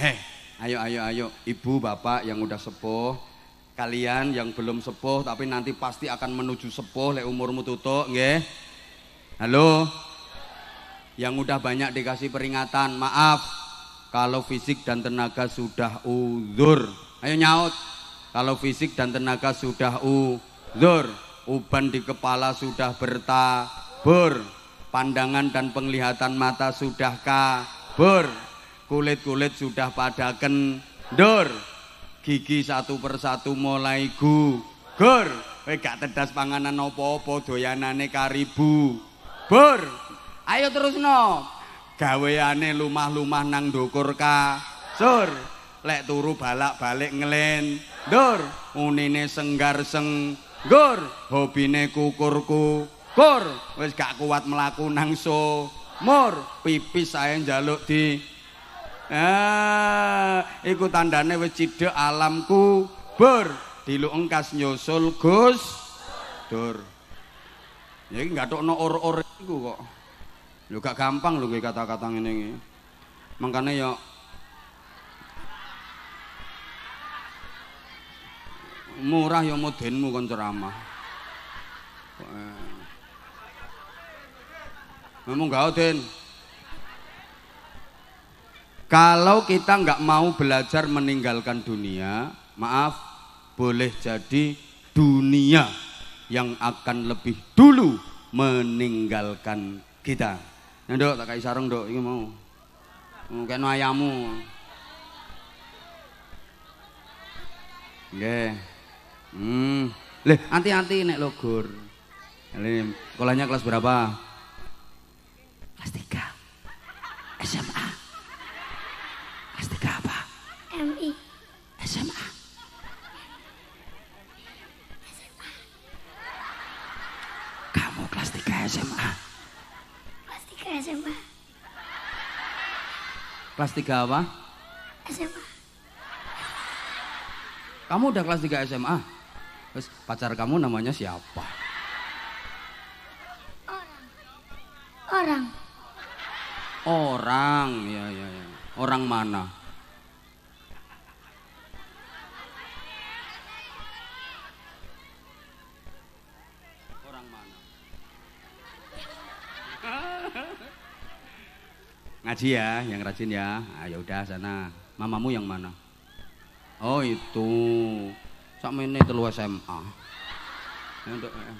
Heh, ayo ayo ayo ibu bapak yang udah sepuh, kalian yang belum sepuh tapi nanti pasti akan menuju sepuh lek umurmu tutuk nggih. Halo. Yang udah banyak dikasih peringatan, maaf kalau fisik dan tenaga sudah uzur. Ayo nyaut. kalau fisik dan tenaga sudah udur uban di kepala sudah bertabur pandangan dan penglihatan mata sudah kabur kulit-kulit sudah pada kendur gigi satu persatu mulai gugur eh, gak tedas panganan opo-opo doyanane karibu bur ayo terus no gaweane lumah-lumah nang dukur ka sur lek turu balak balik ngelen dur unine senggar seng gur hobine kukur kukur wis gak kuat melaku nangso mur pipis saya njaluk di eh iku tandane wis cidhek alamku bur dilu engkas nyusul gus dur ya gak gathokno or-or iku kok lho gak gampang lho kata-kata ngene iki mangkane yo ya, Murah ya modenmu kan ceramah. Ngomong eh. gak Den. Kalau kita nggak mau belajar meninggalkan dunia, maaf, boleh jadi dunia yang akan lebih dulu meninggalkan kita. Nah, dok, tak kai sarung, dok, ini mau. Mungkin ayammu. Oke. Okay. Hmm. Lih, anti-anti nek logor. Ini sekolahnya kelas berapa? Kelas 3. SMA. Kelas 3 apa? MI. SMA. SMA. Kamu kelas 3 SMA. Kelas SMA. Kelas 3 apa? SMA. Kamu udah kelas 3 SMA? Terus pacar kamu namanya siapa? Orang. Orang. Orang, ya ya ya. Orang mana? Orang mana? Ngaji ya, yang rajin ya. Ayo ah, ya udah sana. Mamamu yang mana? Oh itu. Sama ini telu SMA. Ya, untuk ya.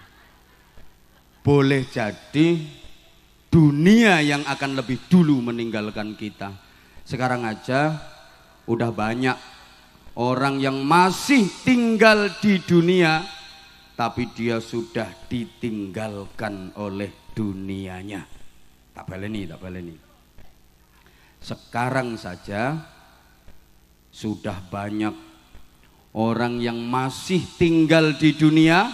boleh jadi dunia yang akan lebih dulu meninggalkan kita. Sekarang aja udah banyak orang yang masih tinggal di dunia tapi dia sudah ditinggalkan oleh dunianya. Tak baleni, tak baleni. Sekarang saja sudah banyak Orang yang masih tinggal di dunia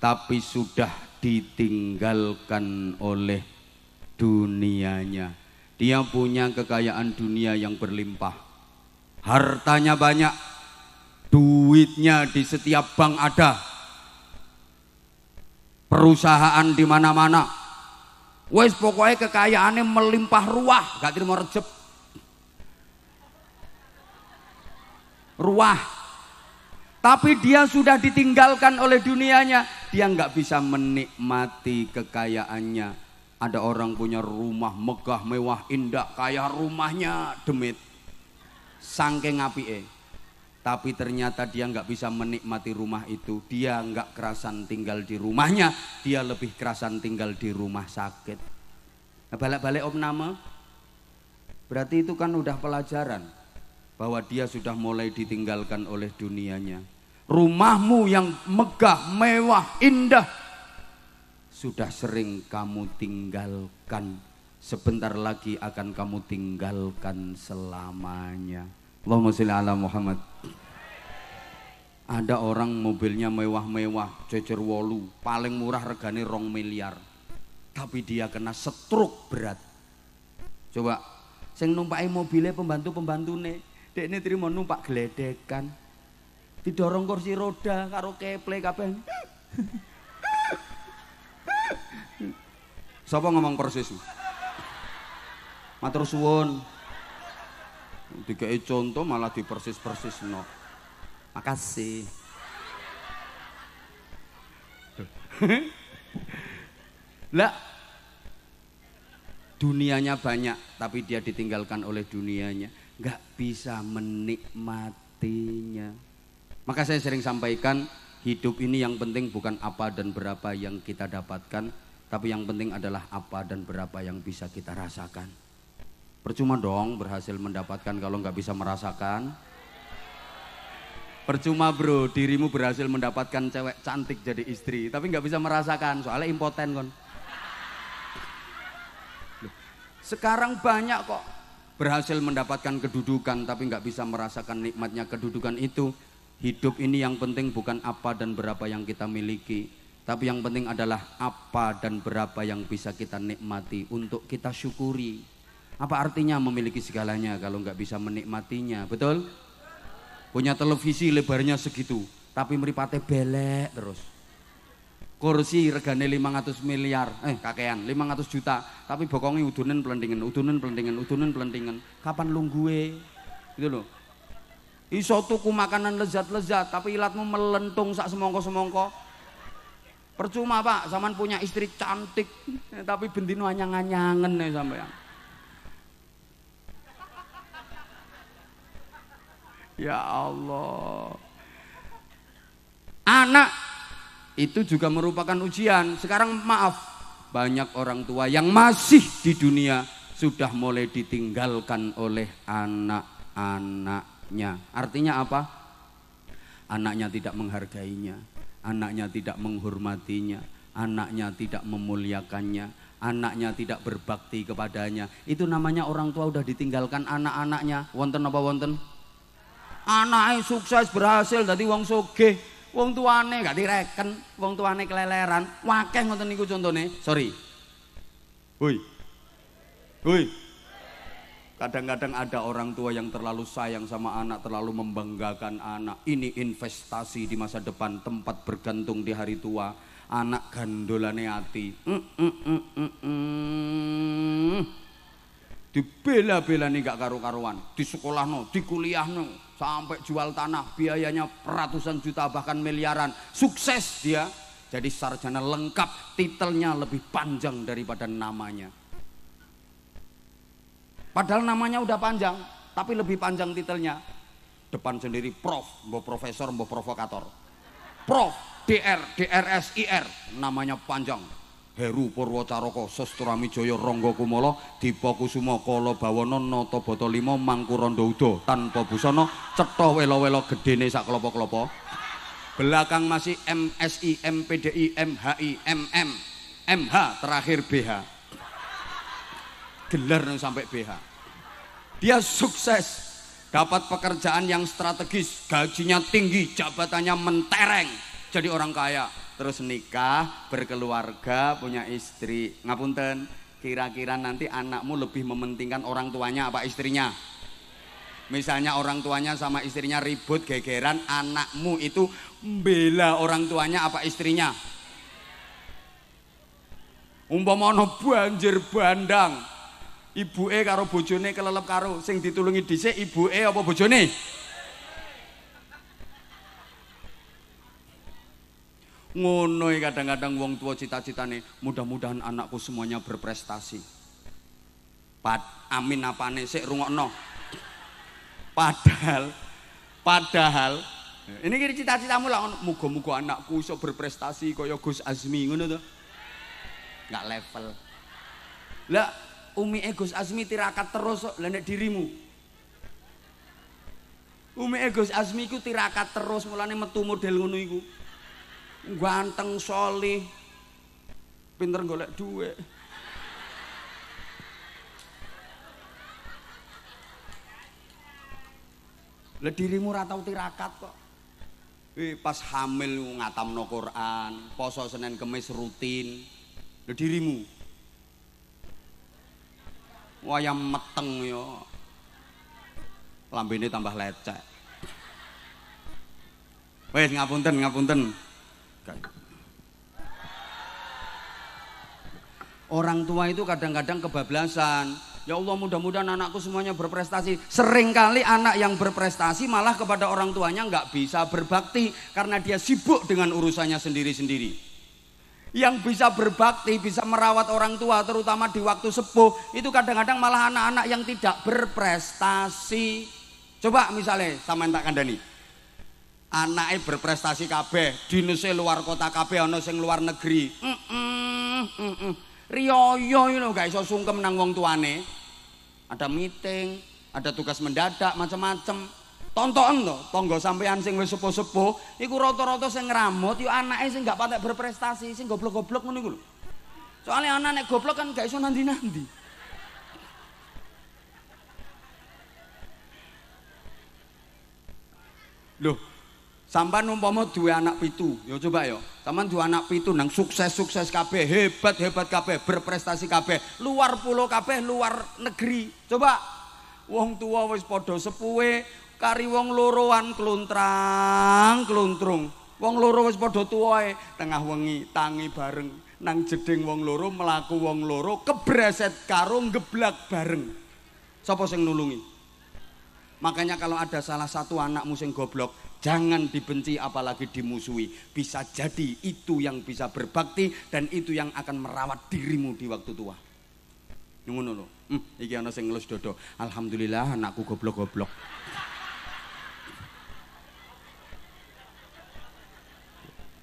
tapi sudah ditinggalkan oleh dunianya. Dia punya kekayaan dunia yang berlimpah. Hartanya banyak, duitnya di setiap bank ada. Perusahaan di mana-mana. Wes pokoknya kekayaannya melimpah ruah, gak terima rejep. Ruah, tapi dia sudah ditinggalkan oleh dunianya. Dia nggak bisa menikmati kekayaannya. Ada orang punya rumah megah, mewah, indah, kaya rumahnya demit. Sangking api eh. Tapi ternyata dia nggak bisa menikmati rumah itu. Dia nggak kerasan tinggal di rumahnya. Dia lebih kerasan tinggal di rumah sakit. Nah, balik-balik om nama. Berarti itu kan udah pelajaran bahwa dia sudah mulai ditinggalkan oleh dunianya rumahmu yang megah, mewah, indah sudah sering kamu tinggalkan sebentar lagi akan kamu tinggalkan selamanya Allahumma sholli ala Muhammad ada orang mobilnya mewah-mewah cecer wolu paling murah regane rong miliar tapi dia kena setruk berat coba sing numpai mobilnya pembantu pembantu pembantune dek ini terima numpak geledekan didorong kursi roda karo keple kabeh. Sapa ngomong persis? Matur suwun. Dikei contoh malah dipersis-persis no. Makasih. Lah dunianya banyak tapi dia ditinggalkan oleh dunianya, nggak bisa menikmatinya. Maka saya sering sampaikan hidup ini yang penting bukan apa dan berapa yang kita dapatkan, tapi yang penting adalah apa dan berapa yang bisa kita rasakan. Percuma dong berhasil mendapatkan kalau nggak bisa merasakan. Percuma bro, dirimu berhasil mendapatkan cewek cantik jadi istri, tapi nggak bisa merasakan, soalnya impoten kan. Sekarang banyak kok berhasil mendapatkan kedudukan tapi nggak bisa merasakan nikmatnya kedudukan itu Hidup ini yang penting bukan apa dan berapa yang kita miliki, tapi yang penting adalah apa dan berapa yang bisa kita nikmati untuk kita syukuri. Apa artinya memiliki segalanya kalau nggak bisa menikmatinya, betul? Punya televisi lebarnya segitu, tapi meripate belek terus. Kursi regane 500 miliar, eh kakean 500 juta, tapi bokongnya udunan pelendingan, udunan pelendingan, udunan pelendingan. Kapan lungguwe? Gitu loh iso tuku makanan lezat-lezat tapi ilatmu melentung sak semongko-semongko percuma pak zaman punya istri cantik tapi bendino anyang-anyangen nih sampean ya Allah anak itu juga merupakan ujian sekarang maaf banyak orang tua yang masih di dunia sudah mulai ditinggalkan oleh anak-anak anaknya. Artinya apa? Anaknya tidak menghargainya, anaknya tidak menghormatinya, anaknya tidak memuliakannya, anaknya tidak berbakti kepadanya. Itu namanya orang tua udah ditinggalkan anak-anaknya. Wonten apa wonten? Anaknya sukses berhasil jadi wong soge, Wong tuane gak direken, wong tuane keleleran. Wakeh ngoten niku contone. Sorry. Woi. Woi. Kadang-kadang ada orang tua yang terlalu sayang sama anak, terlalu membanggakan anak. Ini investasi di masa depan, tempat bergantung di hari tua. Anak gandolane hati. Mm, mm, mm, Dibela-bela nih gak karu-karuan. Di sekolah no, di kuliah no. Sampai jual tanah, biayanya ratusan juta bahkan miliaran. Sukses dia. Jadi sarjana lengkap, titelnya lebih panjang daripada namanya Padahal namanya udah panjang, tapi lebih panjang titelnya. Depan sendiri Prof, Mbok Profesor, Mbok Provokator. Prof, DR, DRS, IR, namanya panjang. Heru Purwocaroko, Sostrami Joyo, Ronggo Kumolo, Dipo Kusumo, Kolo Bawono, Noto Boto Limo, Mangku Rondo Udo, Tanpa Busono, Ceto Welo Welo Gede Nesa Kelopo Kelopo. Belakang masih MSI, MPDI, MHI, MM, MH, terakhir BH gelar sampai BH. Dia sukses, dapat pekerjaan yang strategis, gajinya tinggi, jabatannya mentereng, jadi orang kaya. Terus nikah, berkeluarga, punya istri. Ngapunten, kira-kira nanti anakmu lebih mementingkan orang tuanya apa istrinya? Misalnya orang tuanya sama istrinya ribut gegeran, anakmu itu bela orang tuanya apa istrinya? Umpamono banjir bandang, Ibu E karo bojone kelelep karo sing ditulungi dhisik E apa bojone ngono e kadang-kadang wong tua cita-citane mudah-mudahan anakku semuanya berprestasi Pad, amin apane sik rungokno padahal padahal ini kira cita-citamu lah muga-muga anakku iso berprestasi kaya Gus Azmi ngono to nggak level lah umi egos azmi tirakat terus kok lenek dirimu. Umi egos Azmi ku tirakat terus mulane metu model ngono iku. Ganteng solih. Pinter golek duit. Lah dirimu ora tau tirakat kok. Eh pas hamil ngatamno Quran, poso Senin Kamis rutin. Lah dirimu wayang meteng yo lambe ini tambah lecek wes ngapunten ngapunten orang tua itu kadang-kadang kebablasan Ya Allah mudah-mudahan anakku semuanya berprestasi Seringkali anak yang berprestasi malah kepada orang tuanya nggak bisa berbakti Karena dia sibuk dengan urusannya sendiri-sendiri yang bisa berbakti, bisa merawat orang tua terutama di waktu sepuh itu kadang-kadang malah anak-anak yang tidak berprestasi coba misalnya sama yang tak kandani anaknya berprestasi kabeh di luar kota kabeh ada yang luar negeri mm -mm, mm -mm. rioyo ini gak bisa sungkem nang wong tuane ada meeting ada tugas mendadak macam-macam Tonton to, tangga sampean sing wis sepuh-sepuh iku rata roto sing ngramut ya anake sing gak patek berprestasi, sing goblok-goblok ngono iku Soalnya Soale anak goblok kan gak iso nanti nanti. Loh, sampean umpama duwe anak pitu, yo coba yo, Sampean duwe anak pitu nang sukses-sukses kabe, hebat-hebat kabe, berprestasi kabe, luar pulau kabe, luar negeri. Coba wong tua wis padha sepuwe kari wong loroan kluntrang kluntrung wong loro wis padha tuwae tengah wengi tangi bareng nang jeding wong loro melaku wong loro kebreset karo ngeblak bareng sapa sing nulungi makanya kalau ada salah satu anakmu sing goblok jangan dibenci apalagi dimusuhi bisa jadi itu yang bisa berbakti dan itu yang akan merawat dirimu di waktu tua ngono lho hmm, iki ana sing ngelus dodo alhamdulillah anakku goblok-goblok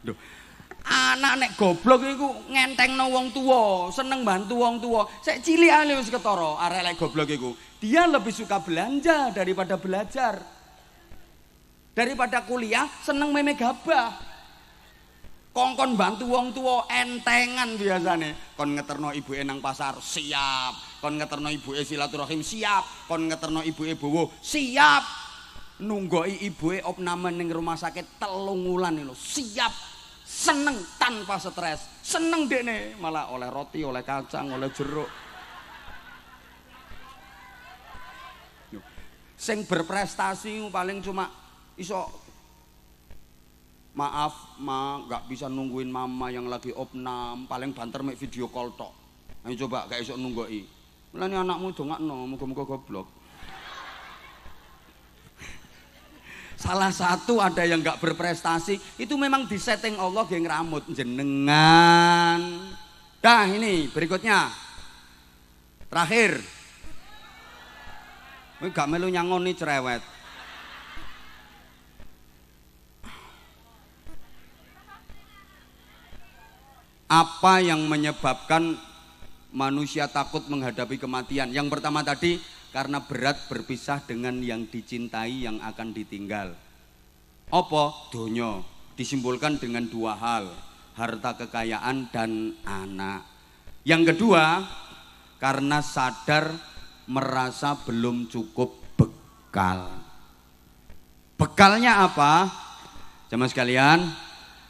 Duh. Anak nek goblok iku ngentengno wong tua, seneng bantu wong tua. Sek cilik ale wis ketara arek lek goblok iku. Dia lebih suka belanja daripada belajar. Daripada kuliah seneng meme gabah. Kongkon bantu wong tua entengan biasane. Kon ngeterno ibuke nang pasar, siap. Kon ngeterno ibuke silaturahim, siap. Kon ngeterno ibuke bowo, siap. nunggoi ibuke opname ning rumah sakit telung wulan lho siap seneng tanpa stres seneng dene malah oleh roti oleh kacang oleh jeruk sing berprestasi paling cuma iso maaf ma nggak bisa nungguin mama yang lagi opnam paling banter make video call tok ayo coba gak iso nunggoi mulane anakmu no muka-muka goblok salah satu ada yang nggak berprestasi itu memang disetting Allah geng ramut jenengan nah ini berikutnya terakhir gak melu nyangon nih cerewet apa yang menyebabkan manusia takut menghadapi kematian yang pertama tadi karena berat berpisah dengan yang dicintai yang akan ditinggal. Opo donyo disimpulkan dengan dua hal, harta kekayaan dan anak. Yang kedua, karena sadar merasa belum cukup bekal. Bekalnya apa? Jamaah sekalian,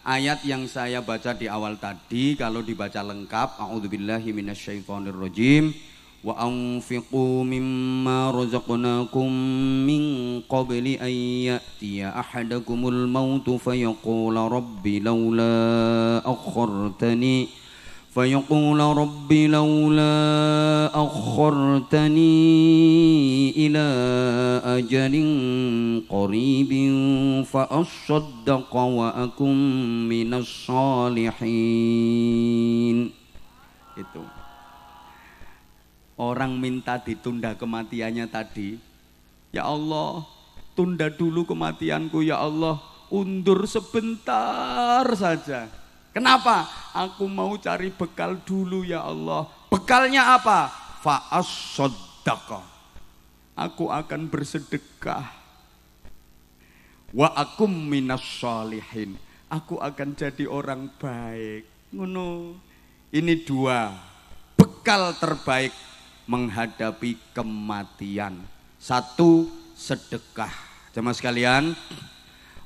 ayat yang saya baca di awal tadi kalau dibaca lengkap, a'udzubillahi minasyaitonirrajim. rojim. وأنفقوا مما رزقناكم من قبل أن يأتي أحدكم الموت فيقول رب لولا أخرتني فيقول رب لولا أخرتني إلى أجل قريب فأصدق وأكن من الصالحين. Itu. orang minta ditunda kematiannya tadi ya Allah tunda dulu kematianku ya Allah undur sebentar saja kenapa aku mau cari bekal dulu ya Allah bekalnya apa fa'as aku akan bersedekah wa aku minas sholihin. aku akan jadi orang baik ngono ini dua bekal terbaik menghadapi kematian. Satu, sedekah. Cuma sekalian,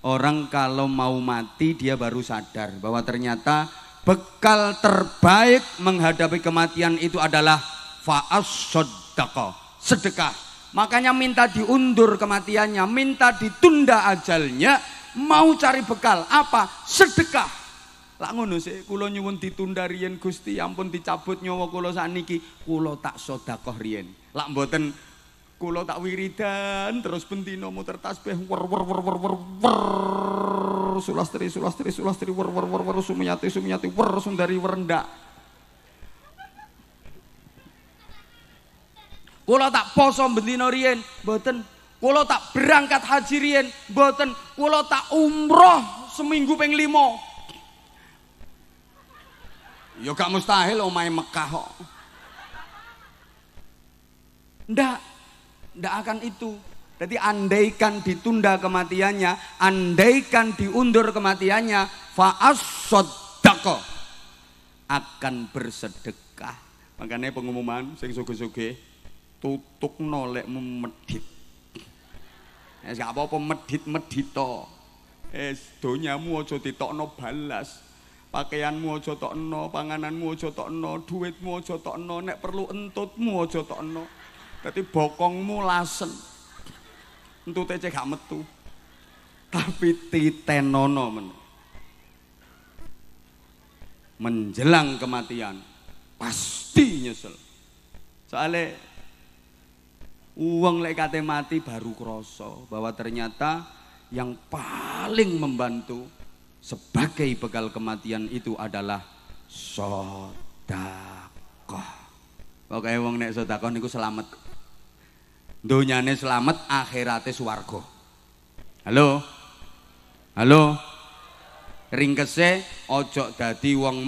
orang kalau mau mati dia baru sadar bahwa ternyata bekal terbaik menghadapi kematian itu adalah faas sedekah. Sedekah. Makanya minta diundur kematiannya, minta ditunda ajalnya, mau cari bekal apa? Sedekah. Lak ngono sik kula nyuwun ditunda riyen Gusti ya ampun dicabut nyawa kula sakniki kula tak sedekah riyen. Lak mboten kula tak wiridan terus bendina muter tasbih wer wer wer wer wer sulastri sulastri sulastri wer wer wer wer sumiyati sumiyati wer sundari wer ndak kula tak poso bendina riyen mboten kula tak berangkat haji riyen mboten kula tak umroh seminggu ping 5 Yo gak mustahil main Mekah kok. Ndak. Ndak akan itu. Jadi andaikan ditunda kematiannya, andaikan diundur kematiannya, fa'asodako akan bersedekah. Makanya pengumuman sing suge-suge tutuk nolek memedit. Es gak apa-apa medit medito. Es donyamu ojo ditokno balas pakaianmu aja tokno, pangananmu aja tokno, duitmu aja tokno, nek perlu entutmu aja tokno. Dadi bokongmu lasen. Entute cek gak metu. Tapi titenono men. Menjelang kematian pasti nyesel. Soale uang lek mati baru kroso bahwa ternyata yang paling membantu sebagai bekal kematian itu adalah sodakoh pokoknya wong nek sodakoh niku selamat ini selamat akhirate swarga halo halo ringkese ojok dadi wong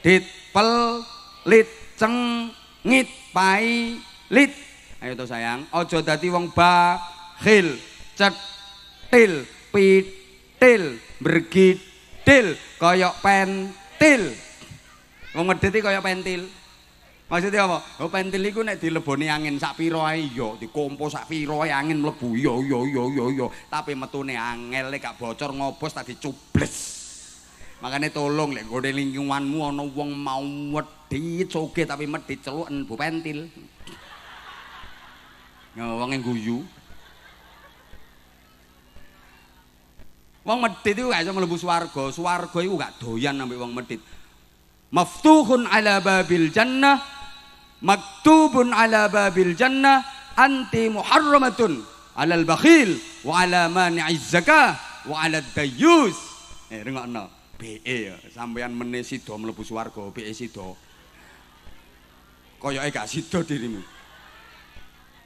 dit lit pelit cengit pai lit ayo tuh sayang ojo dadi wong bakhil cetil pit til bergidil kaya pentil wong medhit kaya pentil maksud e apa oh pentil iku nek dileboni angin sak pira ae ya dikompo sak pira angin mlebu ya ya ya ya ya tapi metune angel kak e bocor ngobos tak cubles makanya tolong lek gode lingkunganmu ana wong mau wedi coge tapi medhit celuken bu pentil Ngawangin guyu, Wong medit itu gak bisa melebu swarga. Swarga itu gak doyan sampai wong medit. Maftuhun ala babil jannah, maktubun ala babil jannah, anti muharramatun al bakhil wa ala mani'i zakah wa ala dayus. Eh rengokno. BE ya, sampean meneh sida mlebu swarga, BE sido. Koyoke gak sido dirimu.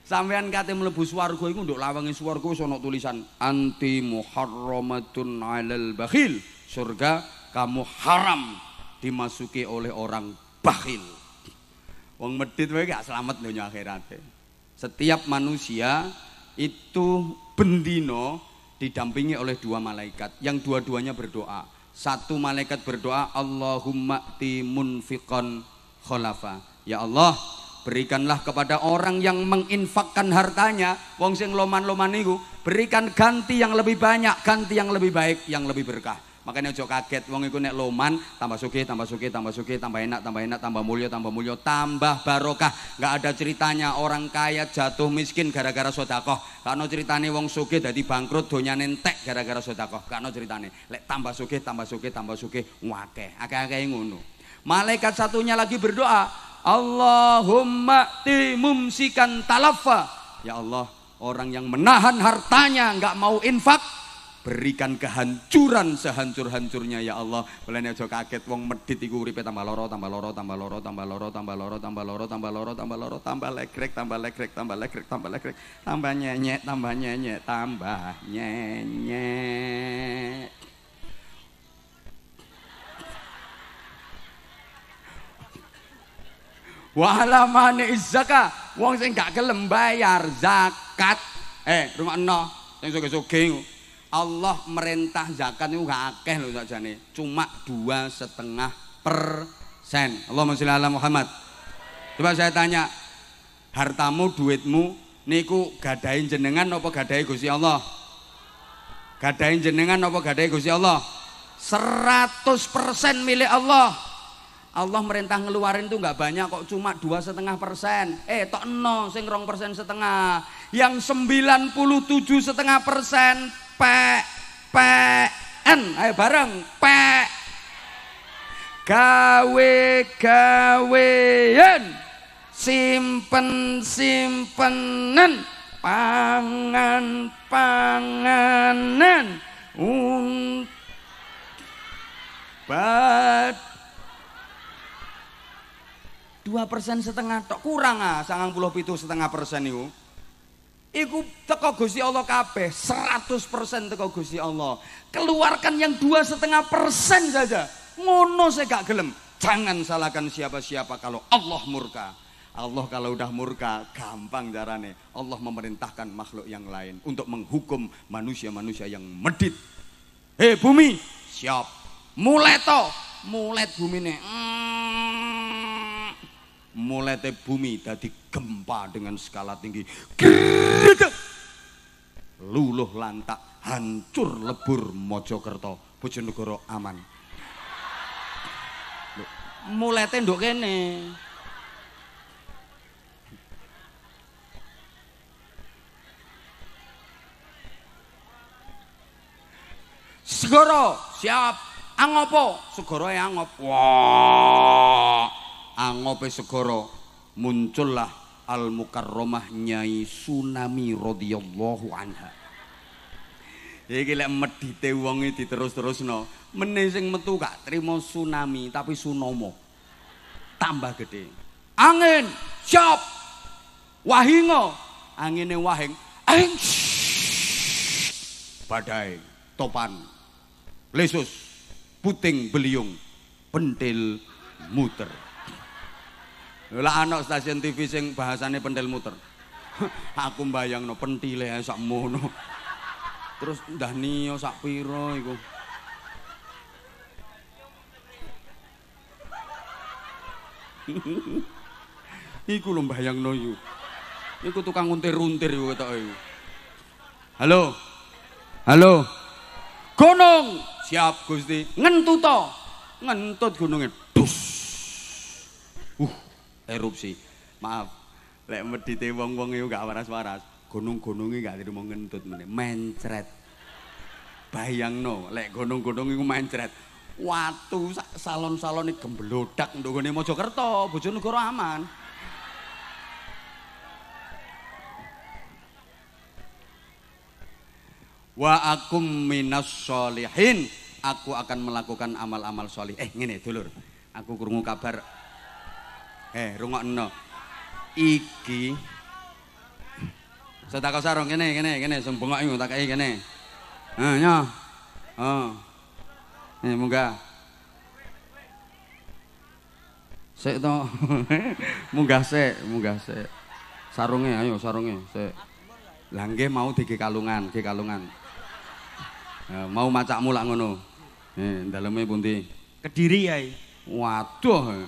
Sampean kate mlebu swarga iku nduk lawange swarga wis ana tulisan anti muharramatun alal bakhil. Surga kamu haram dimasuki oleh orang bakhil. Wong medit wae gak selamat donya akhirat. Setiap manusia itu bendino didampingi oleh dua malaikat yang dua-duanya berdoa. Satu malaikat berdoa Allahumma ti munfiqan kholafa. Ya Allah, berikanlah kepada orang yang menginfakkan hartanya wong sing loman-loman niku berikan ganti yang lebih banyak ganti yang lebih baik yang lebih berkah makanya ojo kaget wong iku nek loman tambah suki tambah suki tambah suki tambah enak tambah enak tambah mulia tambah mulia tambah barokah nggak ada ceritanya orang kaya jatuh miskin gara-gara sodakoh karena ceritanya wong suki jadi bangkrut donya nentek gara-gara sodakoh karena ceritanya lek tambah suki tambah suki tambah suki wake akeh-akeh ngono malaikat satunya lagi berdoa Allahumma ti mumsikan talafa. Ya Allah, orang yang menahan hartanya nggak mau infak, berikan kehancuran sehancur-hancurnya ya Allah. Belane aja kaget wong medit iku uripe tambah loro, tambah loro, tambah loro, tambah loro, tambah loro, tambah loro, tambah loro, tambah loro, tambah lekrek, tambah lekrek, tambah lekrek, tambah lekrek, tambah nyenyek, tambah nyenyek, tambah nyenyek. wala alamane izaka wong sing gak gelem bayar zakat. Eh, rumah no, sing sugih-sugih Allah merintah zakat itu gak akeh loh nih, cuma dua setengah persen. Allah masya Muhammad. Coba saya tanya, hartamu, duitmu, niku gadain jenengan apa gadai gusi Allah? Gadain jenengan apa gadai gusi Allah? Seratus persen milik Allah. Allah merintah ngeluarin tuh nggak banyak kok cuma dua setengah persen. Eh tok no sing rong persen setengah. Yang 97 setengah persen P P N ayo bareng P gawe gawean simpen simpenan pangan panganan un bad dua persen setengah tok kurang ah sangang puluh pitu setengah persen itu Iku teko gusi Allah kabeh 100% teko gusi Allah. Keluarkan yang dua setengah persen saja. mono saya gak gelem. Jangan salahkan siapa-siapa kalau Allah murka. Allah kalau udah murka gampang carane. Allah memerintahkan makhluk yang lain untuk menghukum manusia-manusia yang medit. Hei eh, bumi, siap. Mulai to, mulai bumi nih. Hmm, Mulai bumi dadi gempa dengan skala tinggi luluh lantak hancur lebur Mojokerto Bojonegoro aman Mulai nduk kene Segoro siap angopo segoro yang angop wow angope segoro muncullah al mukarromah nyai tsunami radhiyallahu anha iki lek medite wonge diterus-terusno meneh sing metu gak trimo tsunami tapi sunomo tambah gede angin siap wahingo angine wahing eng badai topan lesus puting beliung pentil muter lah anak stasiun TV sing bahasane pentil muter. Aku no pentile sak mono. Terus ndah nio sak pira iku. iku lho no yu. Iku tukang untir-untir iku ketok iku. Halo. Halo. Gunung. Siap Gusti. ngentut to. Ngentut gunungnya erupsi. Maaf, lek medite wong-wong yo gak waras-waras, gunung ini gak mau ngentut mana mencret. no lek gunung-gunung iku mencret. Watu salon-salon iki gemblodak nduk mau Mojokerto, Bojonegoro aman. Wa akum minas solihin. Aku akan melakukan amal-amal solih. Eh, ini dulur. Aku kurungu kabar Eh, rungokno. Iki Saya tak kasar kene kene kene sing bengok iki tak kei kene. Ha, nyo. Oh. Eh, munggah. Sik to. munggah sik, munggah sik. Sarunge ayo sarunge sik. Lah nggih mau dige kalungan, dige kalungan. mau macakmu lak ngono. Eh, daleme pundi? Kediri, Yai. Waduh.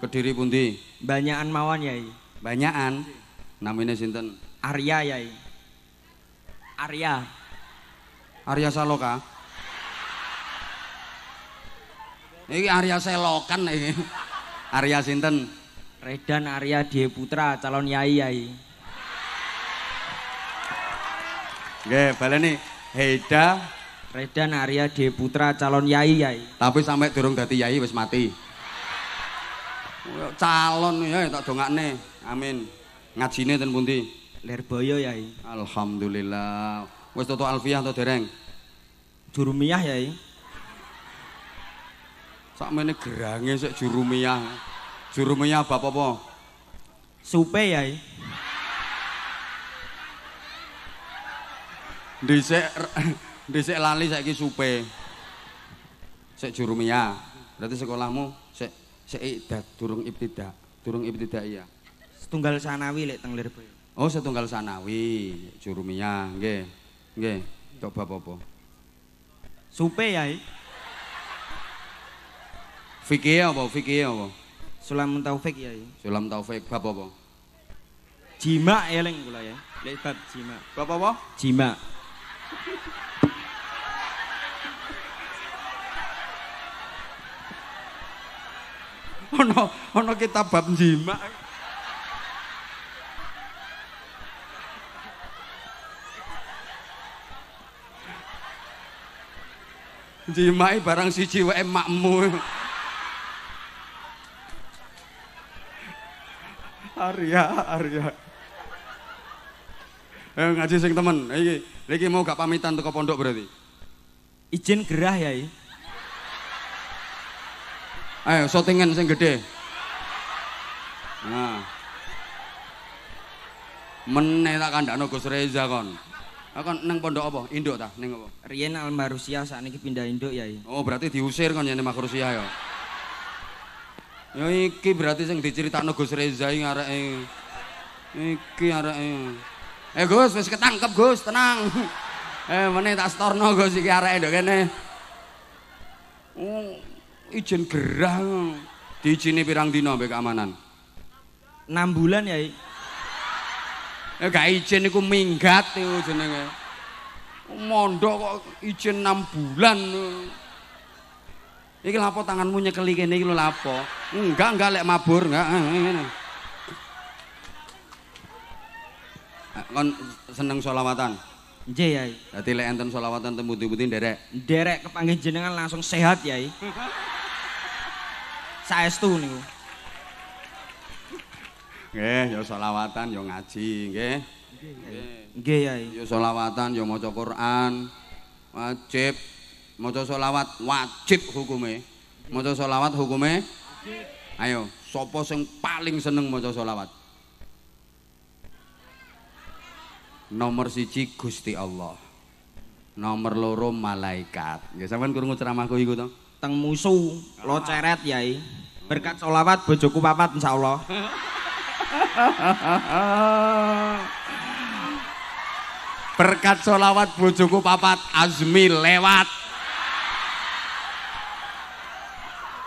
Kediri pundi? Banyakan mawon Yai. Banyakan. namanya sinten? Arya Yai. Arya. Arya Saloka. ini Arya Selokan ini Arya sinten? Redan Arya Deputra Putra calon Yai Yai. balik nih. Heda Redan Arya Deputra Putra calon Yai Yai. Tapi sampai turun hati Yai wis mati calon ya tak dongakne. Amin. Ngajine ten pundi? lerboyo ya. Alhamdulillah. Wis toto alfiah to dereng? Jurumiyah ya. mene gerange sik jurumiyah. Jurumiyah bapak apa? Supe ya. Dhisik dhisik lali saiki supe. Sik jurumiyah. Berarti sekolahmu Seidat durung ibtidak, durung ya. Setunggal sanawi lek teng Lirboyo. Oh, setunggal sanawi, jurumiyah nggih. Nggih, entuk bab apa? Supe yai. Fikih ya apa? Fikih ya apa? Sulam Taufik ya? Sulam Taufik bab apa? Jima eling kula ya. Lek bab jima. Bab apa? Jima. ono ono kita bab jima, jima barang si jiwa emakmu Arya, Arya. Eh ngaji sing temen, iki. Iki mau gak pamitan teko pondok berarti. Izin gerah ya, Ayo syutingan sing gede. Nah. Meneh tak kandakno Gus Reza kon. Kon nang pondok apa? Induk ta? Ning apa? Rien Almarusia ini pindah induk ya, ya. Oh, berarti diusir kon yen Makrusia ya. Ya iki berarti sing diceritakno Gus Reza iki ini Iki ini, Eh Gus, masih ketangkep Gus, tenang. Eh meneh tak storno Gus iki arah ndok kene. Oh gerang di sini pirang dino be keamanan 6 bulan ya Ya gak izin iku minggat tu jenenge mondo kok ijen 6 bulan ini lapo tanganmu nyekeli ini lo lapo? Enggak, enggak lek mabur, enggak. Ah, ah, kon seneng solawatan. Nggih, Yai. Dadi lek enten selawatan tembu-tembuti nderek. Nderek kepanggih jenengan langsung sehat, Yai. Saestu niku. Nggih, ya selawatan ya ngaji, nggih. Nggih, Yai. Ya selawatan ya maca Quran. Wajib maca selawat, wajib hukume. Maca selawat hukume? Wajib. Ayo, sapa sing paling seneng maca selawat? Nomor siji Gusti Allah. Nomor loro malaikat. Ya sampean krungu ceramahku iku to? Teng musuh, lo ceret yai. Berkat solawat bojoku papat insya Allah. Berkat solawat bojoku papat Azmi lewat.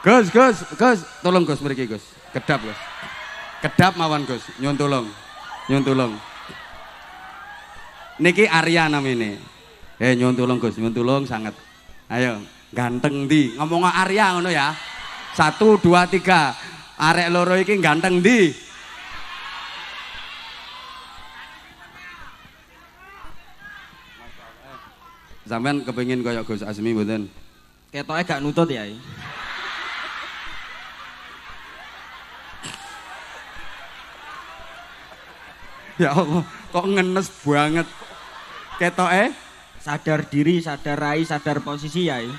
Gus, Gus, Gus, tolong Gus beri Gus. Kedap Gus. Kedap mawon Gus, nyun tolong. Nyun tolong. Niki Arya namanya. Eh nyuwun tulung Gus, nyuwun tulung sangat. Ayo, ganteng di. Ngomong Arya ngono ya. Satu, dua, tiga. Arek loro iki ganteng di. Sampean kepingin koyok Gus Asmi mboten? Ketoke gak nutut ya. ya Allah, kok ngenes banget. Ketok eh? Sadar diri, sadar rai, sadar posisi ya. Eh.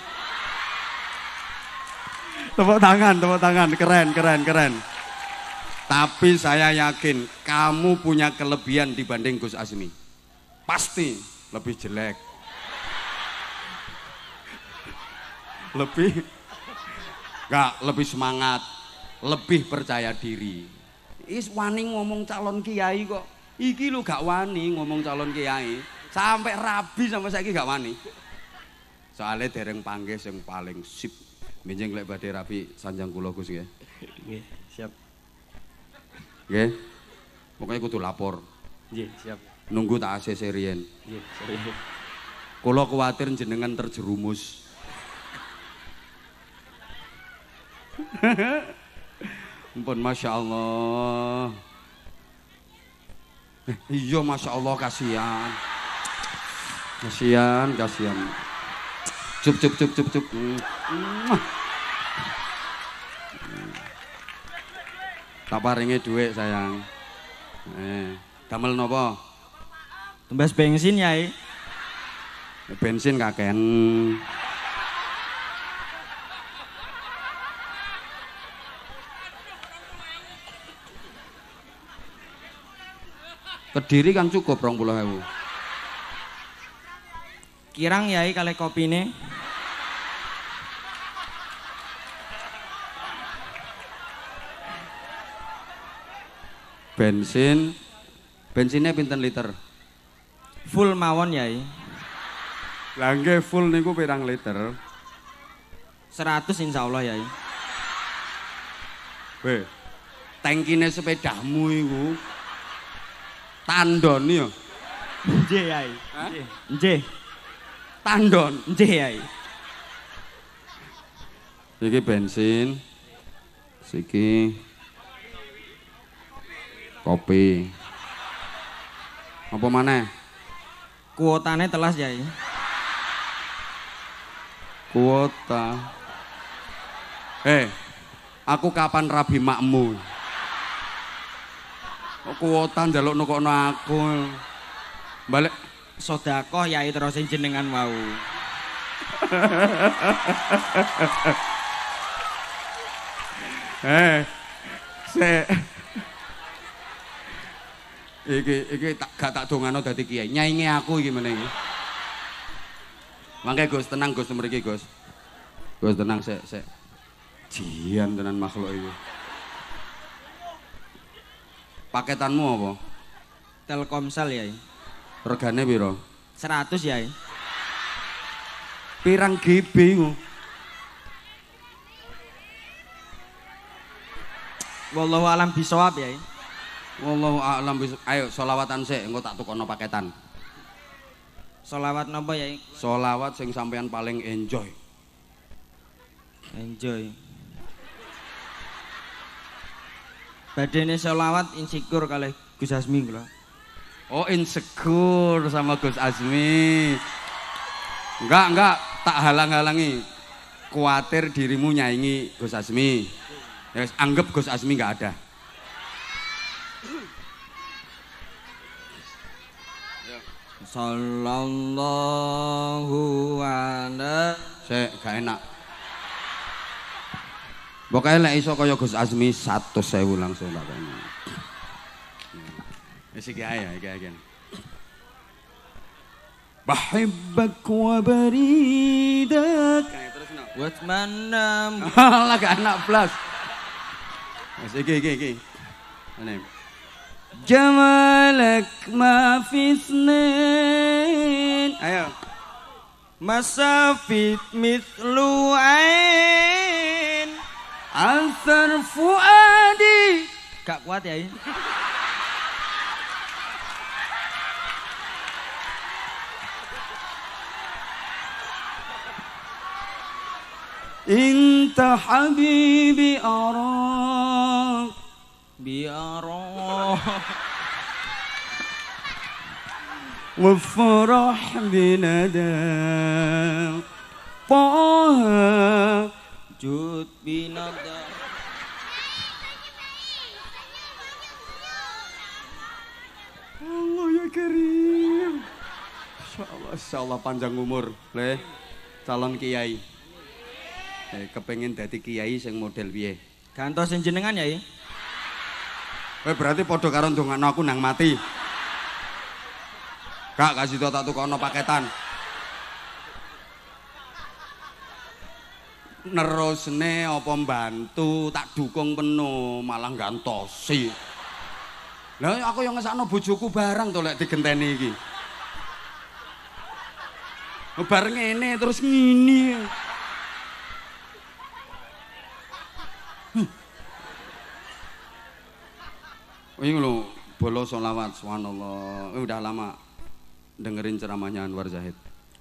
Tepuk tangan, tepuk tangan. Keren, keren, keren. Tapi saya yakin kamu punya kelebihan dibanding Gus Asmi. Pasti lebih jelek. Lebih enggak lebih semangat, lebih percaya diri. Is wani ngomong calon kiai kok. Iki lu gak wani ngomong calon kiai. Sampai rabi sampai saya gak wani. Soalnya dereng panggil yang paling sip. Minjing lek badai rabi sanjang kulogus ya siap. ya Pokoknya kudu lapor. siap. Nunggu tak ACC serien Nggih, siap. Kula khawatir jenengan terjerumus. Ampun Masya Allah. Eh, iya Masya Allah kasihan. Kasihan, kasihan. Cup, cup, cup, cup, cup. Hmm. Tak paringi duit sayang. Eh, damel nopo? tembes bensin ya Bensin kaken. Kediri kan cukup 20.000. Kirang yai kali ini. Bensin. Bensinnya pinten liter? Full mawon yai. Langge full niku pirang liter? 100 insya Allah yai. we tangkine sepedamu iku tandon yo iya. Nggih, Yai. Nggih. Tandon, jai. Yai. bensin. Siki kopi. Apa mana? Kuotane telas, jai. Kuota. Eh, aku kapan rabi makmu? Kuota jaluk nukokno aku. Balik sodakoh itu rosin jenengan wau. eh, se iki iki tak gak tak udah tiki ya nyanyi aku gimana ini makanya Gus tenang Gus mriki Gus. Gus tenang se se Jian dengan makhluk itu Paketanmu apa? Telkomsel ya. Regane piro? 100 ya. Pirang GB ku. Wallahu alam bisawab ya. Wallahu alam bisawab. Ayo solawatan sik engko tak tukono paketan. Solawat napa ya? Solawat sing sampean paling enjoy. Enjoy. Badene solawat insikur kali Gus Asmi kula. Oh insecure sama Gus Azmi. Enggak, enggak, tak halang-halangi. Kuatir dirimu nyaingi Gus Azmi. Ya, anggap Gus Azmi enggak ada. Sallallahu alaihi Sik, gak enak. Pokoknya lek iso kaya Gus Azmi 100.000 langsung tak Sige, ay, ay, Buat manam. Alah, gak anak plus. Sige, sige, sige. Ano yun? Jamalak mafisnen. Ayo. Masafit mitluain. Al-sarfu adi. Gak kuat ya ini. انت حبيبي اراك باراك وافرح بنداك طه جود بنداك Allah ya Karim. Insya Allah, panjang umur, leh calon kiai. Eh, kepengen dadi kiai sing model piye? Gantos jenengan ya, berarti padha karo ndongakno aku nang mati. Kak kasih tau tak tukono paketan. Nerusne apa bantu tak dukung penuh malah gantosi. Lah aku yang ngesakno bojoku barang to lek digenteni iki. Bareng ngene terus ngini. Ini lo bolo solawat, subhanallah. Ini eh, udah lama dengerin ceramahnya Anwar Zahid.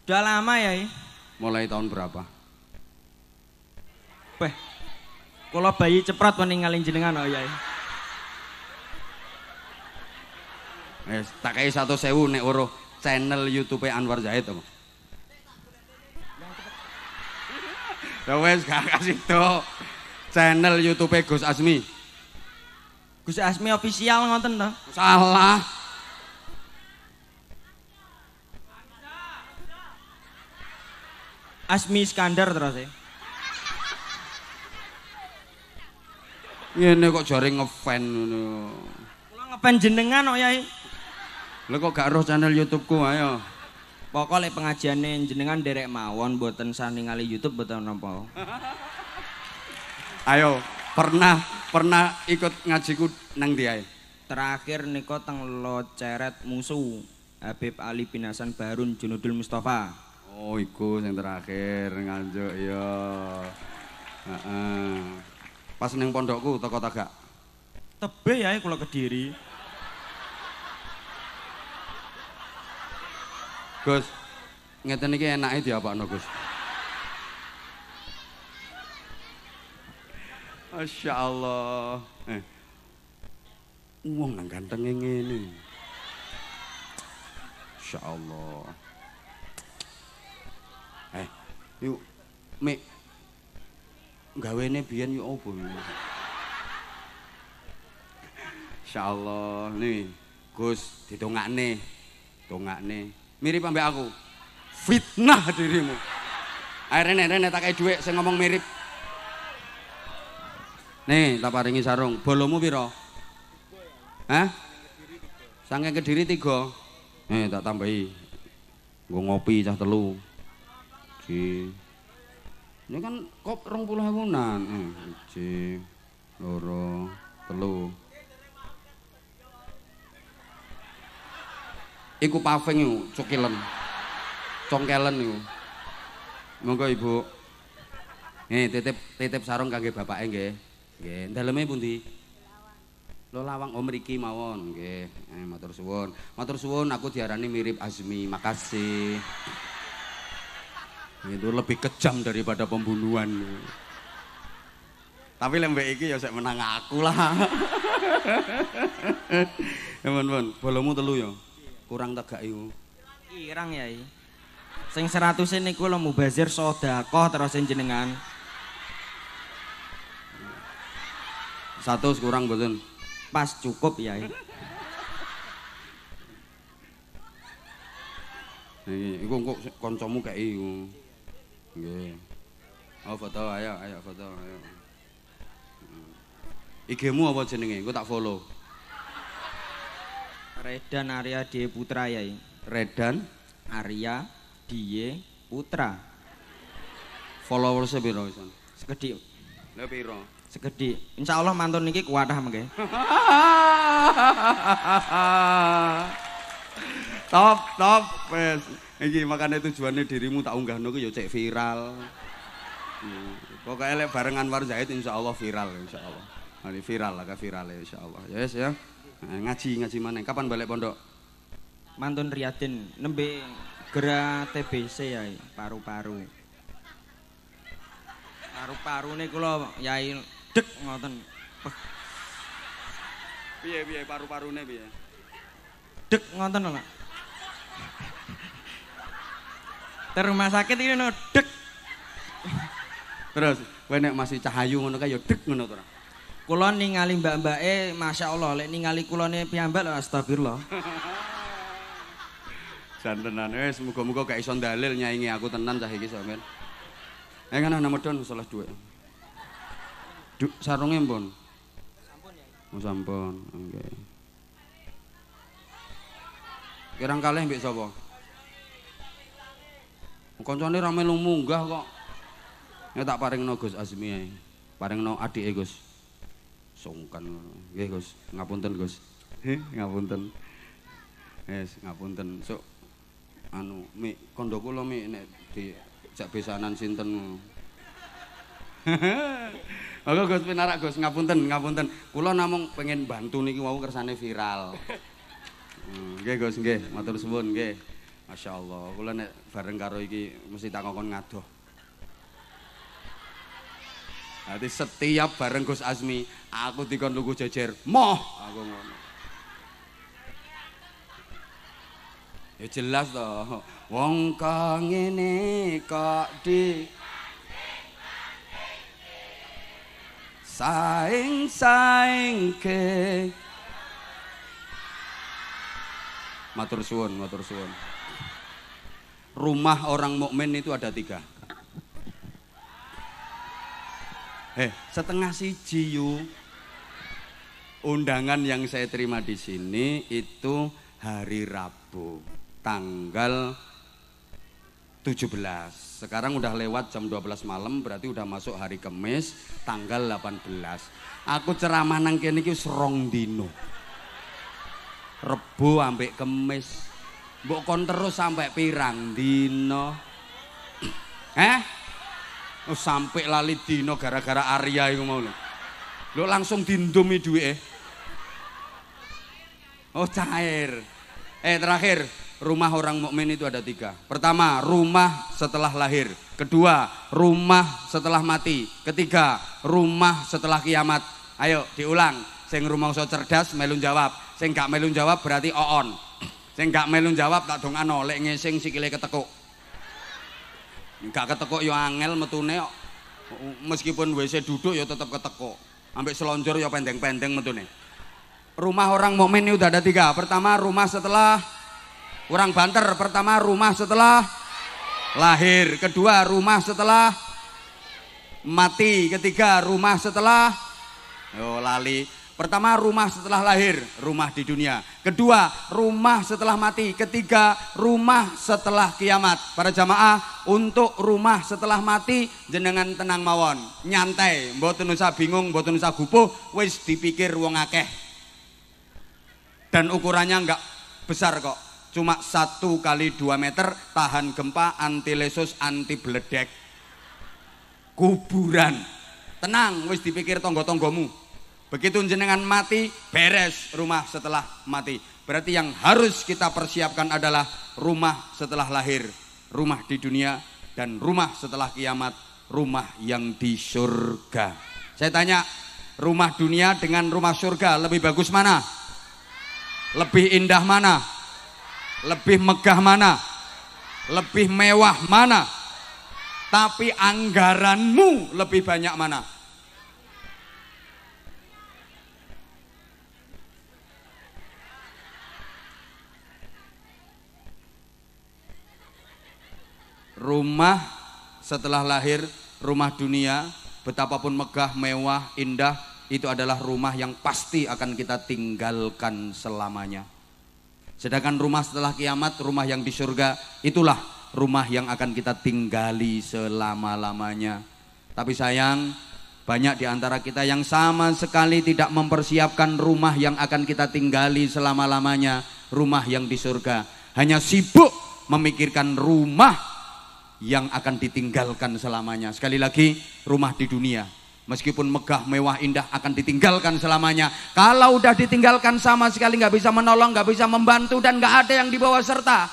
Udah lama ya? I? Mulai tahun berapa? Weh, kalau bayi ceprat meninggalin jenengan oh ya. Eh, tak kayak satu sewu nek uro channel YouTube Anwar Zahid om. Ya wes gak kasih tuh channel YouTube Gus Asmi. Gus Asmi official ngoten to? Salah. Asmi Iskandar terus e. Ngene kok jare ngefan ngono. Kula ngefan jenengan kok Yai. Lha kok gak roh channel YouTube-ku ayo. Pokoknya pengajiannya jenengan derek mawon buatan saningali YouTube buatan nopo. Ayo, pernah pernah ikut ngajiku nang dia terakhir niko teng lo ceret musuh Habib Ali bin Hasan Barun Junudul Mustafa oh iku yang terakhir nganjuk yo iya. uh pas neng pondokku toko taga tebe ya kalau kediri Gus ngeten iki enake diapakno Gus Masya Allah. Uang eh. yang ganteng yang ini. Masya Eh, yuk, Mek. Gawe ini biar yuk apa? Masya Nih, Gus, ditongak nih. Ditongak nih. Mirip ambil aku. Fitnah dirimu. Eh, Rene, Rene, tak kayak duit, saya ngomong mirip. Nih, tak paringi sarung. Bolomu piro? Hah? Sange Kediri tiga. Nih, eh, tak tambahi. Gue ngopi cah telu. Si. Ini kan kop rong puluh hewunan. Eh, si. Loro. Telu. Iku paving yuk, cukilen. Congkelen yuk. Monggo ibu. Nih, eh, titip titip sarung kage bapak nggih. Nggih, daleme pundi? lawang Om oh, Riki mawon nggih. Eh, matur suwun. Matur suwun aku diarani mirip Azmi. Makasih. Itu lebih kejam daripada pembunuhan. Tapi lembe iki ya saya menang aku lah. emon eh, pun, bolomu telu ya. Kurang tegak iku. Kirang ya iki. Sing 100 niku lho mubazir sedekah terus jenengan. Satu kurang mboten. Pas cukup ya. Eh. Iku engko kancamu kayak iku. Nggih. Oh foto ayo ayo foto ayo. IG-mu apa jenenge? Engko tak follow. Redan Arya Diye Putra ya. Eh. Redan Arya Diye Putra. Followers piro isan? Sekedhik. Lha piro? segede insya Allah mantun niki kuatah mengke top top wes iki makanya tujuannya dirimu tak unggah nuku yo ya cek viral hmm. pokoknya lek bareng Anwar Zaid insya Allah viral insya Allah Ini viral lah viral ya insya Allah yes ya nah, ngaji ngaji mana kapan balik pondok mantun Riyadin nembe gera TBC ya paru-paru paru-paru nih kalau ya dek ngoten. Piye piye paru-parune piye? Dek ngoten lho, Ter rumah sakit ini no dek. Terus kowe nek masih cahayu ngono kae ya dek ngono to. Kula ningali mbak-mbake masyaallah lek ningali kulane piyambak lho astagfirullah. Jan tenan wis semoga-moga gak iso dalil nyaingi aku tenan cah iki sampean. Eh ngono don salah dua Duk sarunge mpun. Sampun ya. Oh, sampun. Nggih. Kirang kalih mbek sapa? Kancane rame lumunggah kok. Ya tak paringno Gus Azmi ae. Paringno adike Gus. Sungkan. Nggih Gus, ngapunten Gus. Heh, ngapunten. Wes, ngapunten. Sok anu mik kandha kula mik nek di jak besanan sinten Monggo Gus Pinarak Gus ngapunten ngapunten. Kula namung pengen bantu niki wau kersane viral. Hmm, nggih hmm, Gus nggih matur suwun nggih. Masyaallah. Kula nek bareng karo iki mesti tak kokon ngadoh. Jadi setiap bareng Gus Azmi, aku dikon lugu jejer, moh aku ngono. Ya jelas toh, wong kang ini kok di saing saing ke matur suwun matur suwun rumah orang mukmin itu ada tiga eh setengah si yu undangan yang saya terima di sini itu hari Rabu tanggal 17. Sekarang udah lewat jam 12 malam berarti udah masuk hari kemis tanggal 18. Aku ceramah nang kene iki serong dino. Rebo ambek kemis Mbok terus sampai pirang dino. Eh? Oh, sampai lali dino gara-gara Arya iku mau. Lo langsung dindomi duwe. Eh. Oh cair. Eh terakhir, rumah orang mukmin itu ada tiga. Pertama, rumah setelah lahir. Kedua, rumah setelah mati. Ketiga, rumah setelah kiamat. Ayo diulang. Sing so cerdas melun jawab. Sing gak melun jawab berarti oon. Sing gak melun jawab tak dong ano lek si sikile ketekuk. Gak ketekuk yo angel metune Meskipun WC duduk yo tetap ketekuk. Ambek selonjor yo pendeng-pendeng metune. Rumah orang mukmin ini udah ada tiga. Pertama, rumah setelah Kurang banter, pertama rumah setelah lahir, kedua rumah setelah mati, ketiga rumah setelah oh lali. Pertama rumah setelah lahir, rumah di dunia. Kedua, rumah setelah mati. Ketiga, rumah setelah kiamat. Para jamaah, untuk rumah setelah mati jenengan tenang mawon, nyantai, mboten nusa bingung, mboten nusa gupuh, wis dipikir wong akeh. Dan ukurannya enggak besar kok cuma satu kali dua meter tahan gempa anti lesus anti beledek kuburan tenang wis dipikir tonggo-tonggomu begitu jenengan mati beres rumah setelah mati berarti yang harus kita persiapkan adalah rumah setelah lahir rumah di dunia dan rumah setelah kiamat rumah yang di surga saya tanya rumah dunia dengan rumah surga lebih bagus mana lebih indah mana lebih megah mana? Lebih mewah mana? Tapi anggaranmu lebih banyak mana? Rumah setelah lahir, rumah dunia, betapapun megah, mewah, indah, itu adalah rumah yang pasti akan kita tinggalkan selamanya. Sedangkan rumah setelah kiamat, rumah yang di surga, itulah rumah yang akan kita tinggali selama-lamanya. Tapi sayang, banyak di antara kita yang sama sekali tidak mempersiapkan rumah yang akan kita tinggali selama-lamanya, rumah yang di surga. Hanya sibuk memikirkan rumah yang akan ditinggalkan selamanya. Sekali lagi, rumah di dunia, Meskipun megah, mewah, indah akan ditinggalkan selamanya. Kalau udah ditinggalkan sama sekali nggak bisa menolong, nggak bisa membantu dan nggak ada yang dibawa serta.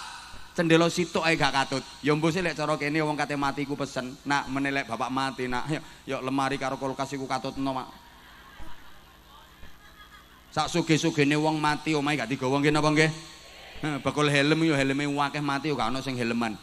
Cendelo situ ae gak katut. Yo ya mbok lek cara kene wong kate mati ku pesen, nak menelek bapak mati nak. Yo, ya, ya lemari karo kulkas iku katutno, Mak. Sak suge-sugene wong mati omahe gak digowo nggih napa nggih? Bakul helm yo helme akeh mati yo gak ono sing helman.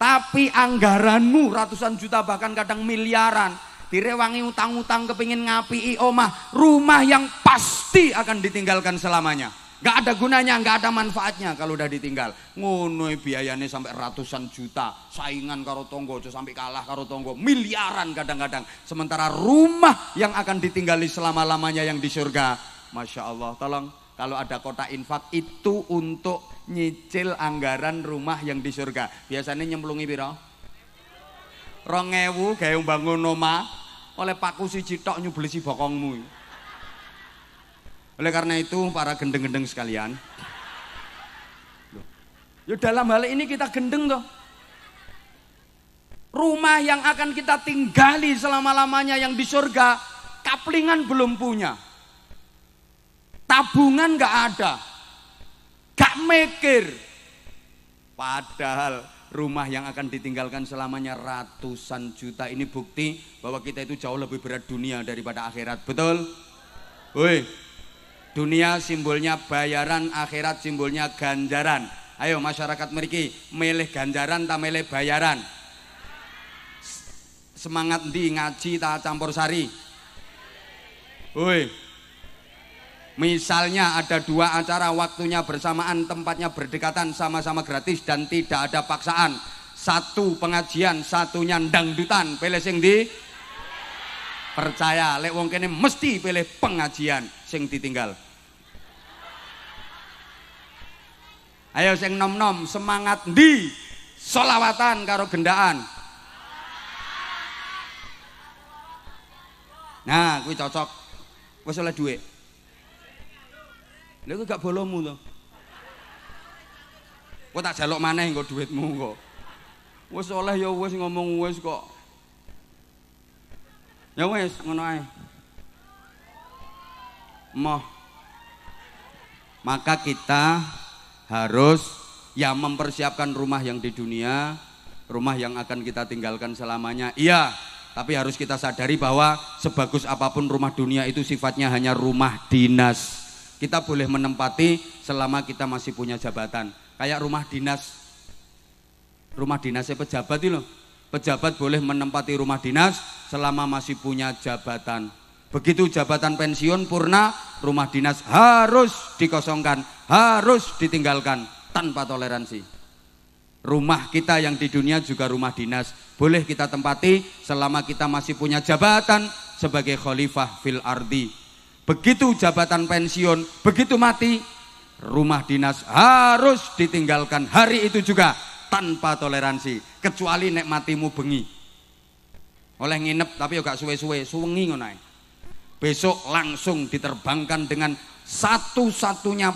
Tapi anggaranmu ratusan juta bahkan kadang miliaran direwangi utang-utang kepingin ngapi omah rumah yang pasti akan ditinggalkan selamanya. Gak ada gunanya, gak ada manfaatnya kalau udah ditinggal. Ngono e biayanya sampai ratusan juta. Saingan karo tonggo, sampai kalah karo tonggo. Miliaran kadang-kadang. Sementara rumah yang akan ditinggali selama-lamanya yang di surga. Masya Allah, tolong kalau ada kota infak itu untuk nyicil anggaran rumah yang di surga. Biasanya nyemplungi piro? Rongewu gaya bangun oma oleh paku citok nyubeli si bokongmu. Oleh karena itu para gendeng-gendeng sekalian. Ya dalam hal ini kita gendeng toh. Rumah yang akan kita tinggali selama-lamanya yang di surga, kaplingan belum punya. Tabungan gak ada, gak mikir. Padahal rumah yang akan ditinggalkan selamanya ratusan juta ini bukti bahwa kita itu jauh lebih berat dunia daripada akhirat. Betul? Woi. Dunia simbolnya bayaran, akhirat simbolnya ganjaran. Ayo masyarakat meriki milih ganjaran tak milih bayaran. Semangat di ngaji tak campur sari. Woi, Misalnya ada dua acara waktunya bersamaan, tempatnya berdekatan sama-sama gratis dan tidak ada paksaan. Satu pengajian, satunya dangdutan. Pilih sing di percaya lek wong kene mesti pilih pengajian sing ditinggal. Ayo sing nom-nom semangat di solawatan karo gendaan. Nah, gue cocok. gue oleh dhuwit. Lha kok gak bolomu to. Kok tak jaluk maneh engko duitmu kok. Wis oleh ya wis ngomong wis kok. Ya wis ngono ae. Mah. Maka kita harus ya mempersiapkan rumah yang di dunia, rumah yang akan kita tinggalkan selamanya. Iya, tapi harus kita sadari bahwa sebagus apapun rumah dunia itu sifatnya hanya rumah dinas. Kita boleh menempati selama kita masih punya jabatan. Kayak rumah dinas, rumah dinas dinasnya pejabat itu loh. Pejabat boleh menempati rumah dinas selama masih punya jabatan. Begitu jabatan pensiun purna, rumah dinas harus dikosongkan, harus ditinggalkan tanpa toleransi. Rumah kita yang di dunia juga rumah dinas. Boleh kita tempati selama kita masih punya jabatan sebagai khalifah fil ardi. Begitu jabatan pensiun, begitu mati, rumah dinas harus ditinggalkan hari itu juga tanpa toleransi, kecuali nek matimu bengi. Oleh nginep tapi gak suwe-suwe, suwengi ngonai Besok langsung diterbangkan dengan satu-satunya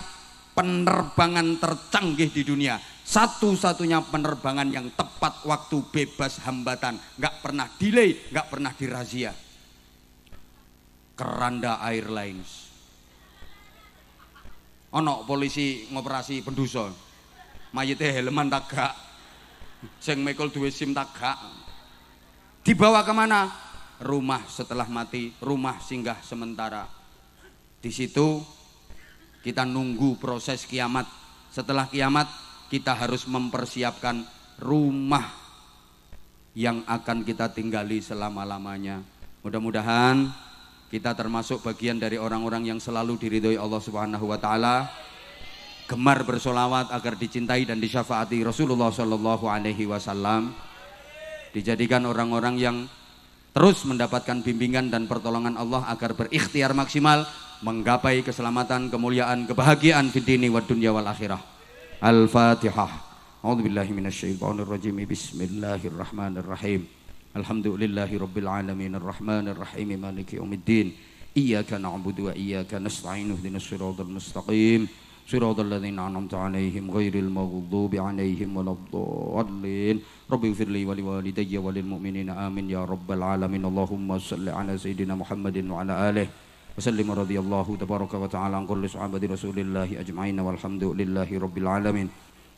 penerbangan tercanggih di dunia, satu-satunya penerbangan yang tepat waktu bebas hambatan nggak pernah delay nggak pernah dirazia Keranda Airlines. Ono polisi ngoperasi penduso Mayite helman tagak. Sing mekol duwe SIM tagak. Dibawa kemana? Rumah setelah mati, rumah singgah sementara. Di situ kita nunggu proses kiamat. Setelah kiamat kita harus mempersiapkan rumah yang akan kita tinggali selama-lamanya. Mudah-mudahan kita termasuk bagian dari orang-orang yang selalu diridhoi Allah Subhanahu wa taala. Gemar bersolawat agar dicintai dan disyafaati Rasulullah Shallallahu alaihi wasallam. Dijadikan orang-orang yang terus mendapatkan bimbingan dan pertolongan Allah agar berikhtiar maksimal menggapai keselamatan, kemuliaan, kebahagiaan di dini wa dunia wal akhirah. Al-Fatihah. A'udzubillahi Bismillahirrahmanirrahim. الحمد لله رب العالمين الرحمن الرحيم مالك يوم الدين إياك نعبد وإياك نستعين اهدنا الصراط المستقيم صراط الذين أنعمت عليهم غير المغضوب عليهم ولا الضالين رب اغفر لي ولوالدي وللمؤمنين آمين يا رب العالمين اللهم صل على سيدنا محمد وعلى آله وسلم رضي الله تبارك وتعالى عن كل صحابة رسول الله أجمعين والحمد لله رب العالمين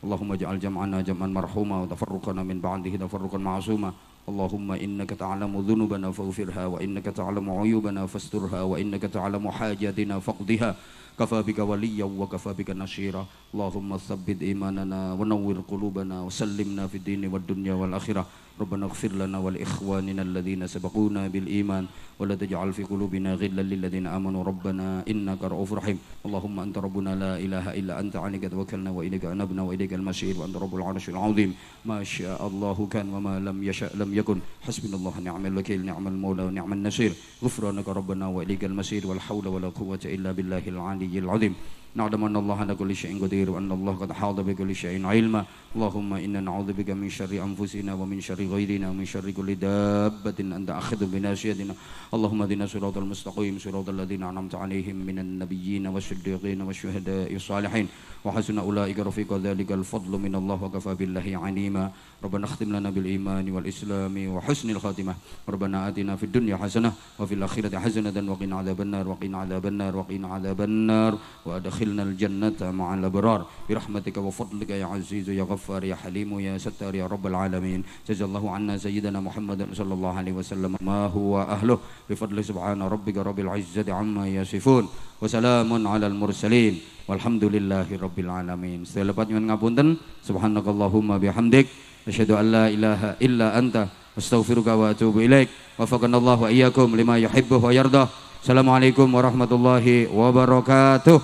اللهم اجعل جمعنا جمعا مرحوما وتفرقنا من بعده تفرقا معصوما اللهم إنك تعلم ذنوبنا فاغفرها وإنك تعلم عيوبنا فاسترها وإنك تعلم حاجاتنا فاقضها كفى بك وليا وكفى بك نشيرا اللهم ثبت إيماننا ونور قلوبنا وسلمنا في الدين والدنيا والآخرة ربنا اغفر لنا ولإخواننا الذين سبقونا بالإيمان ولا تجعل في قلوبنا غلا للذين آمنوا ربنا إنك رؤوف رحيم اللهم أنت ربنا لا إله إلا أنت عليك توكلنا وإليك أنبنا وإليك المشير وأنت رب العرش العظيم ما شاء الله كان وما لم يشاء لم يكن حسبنا الله نعم الوكيل نعم المولى ونعم النصير غفرانك ربنا وإليك المسير والحول ولا قوة إلا بالله العلي العظيم نعلم أن الله على كل شيء قدير وأن الله قد حاض بكل شيء علما اللهم إنا نعوذ بك من شر أنفسنا ومن شر غيرنا ومن شر كل دابة أنت أخذ بناشيتنا اللهم اهدنا صراط المستقيم صراط الذين أنعمت عليهم من النبيين والصديقين والشهداء الصالحين وحسن أولئك رفيق ذلك الفضل من الله وكفى بالله عليما ربنا اختم لنا بالإيمان والإسلام وحسن الخاتمة ربنا آتنا في الدنيا حسنة وفي الآخرة حسنة وقنا عذاب النار وقنا عذاب النار وقنا عذاب النار وأدخلنا الجنة مع الأبرار برحمتك وفضلك يا عزيز يا غفار يا حليم يا ستار يا رب العالمين جزا الله عنا سيدنا محمد صلى الله عليه وسلم ما هو أهله بفضل سبحان ربك رب العزة عما يصفون وسلام على المرسلين والحمد لله رب العالمين nyuwun ngapunten, subhanakallahumma bihamdik Asyhadu an la ilaha illa anta astaghfiruka wa atubu ilaik. Wafaqanallahu wa iyyakum lima yuhibbu wa yarda. Assalamualaikum warahmatullahi wabarakatuh.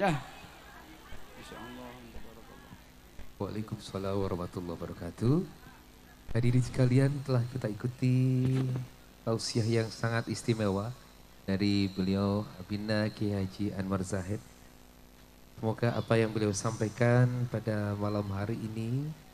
Ya. Waalaikumsalam warahmatullahi wabarakatuh. Hadirin sekalian telah kita ikuti tausiah yang sangat istimewa dari beliau Bina Ki Haji Anwar Zahid. Semoga apa yang beliau sampaikan pada malam hari ini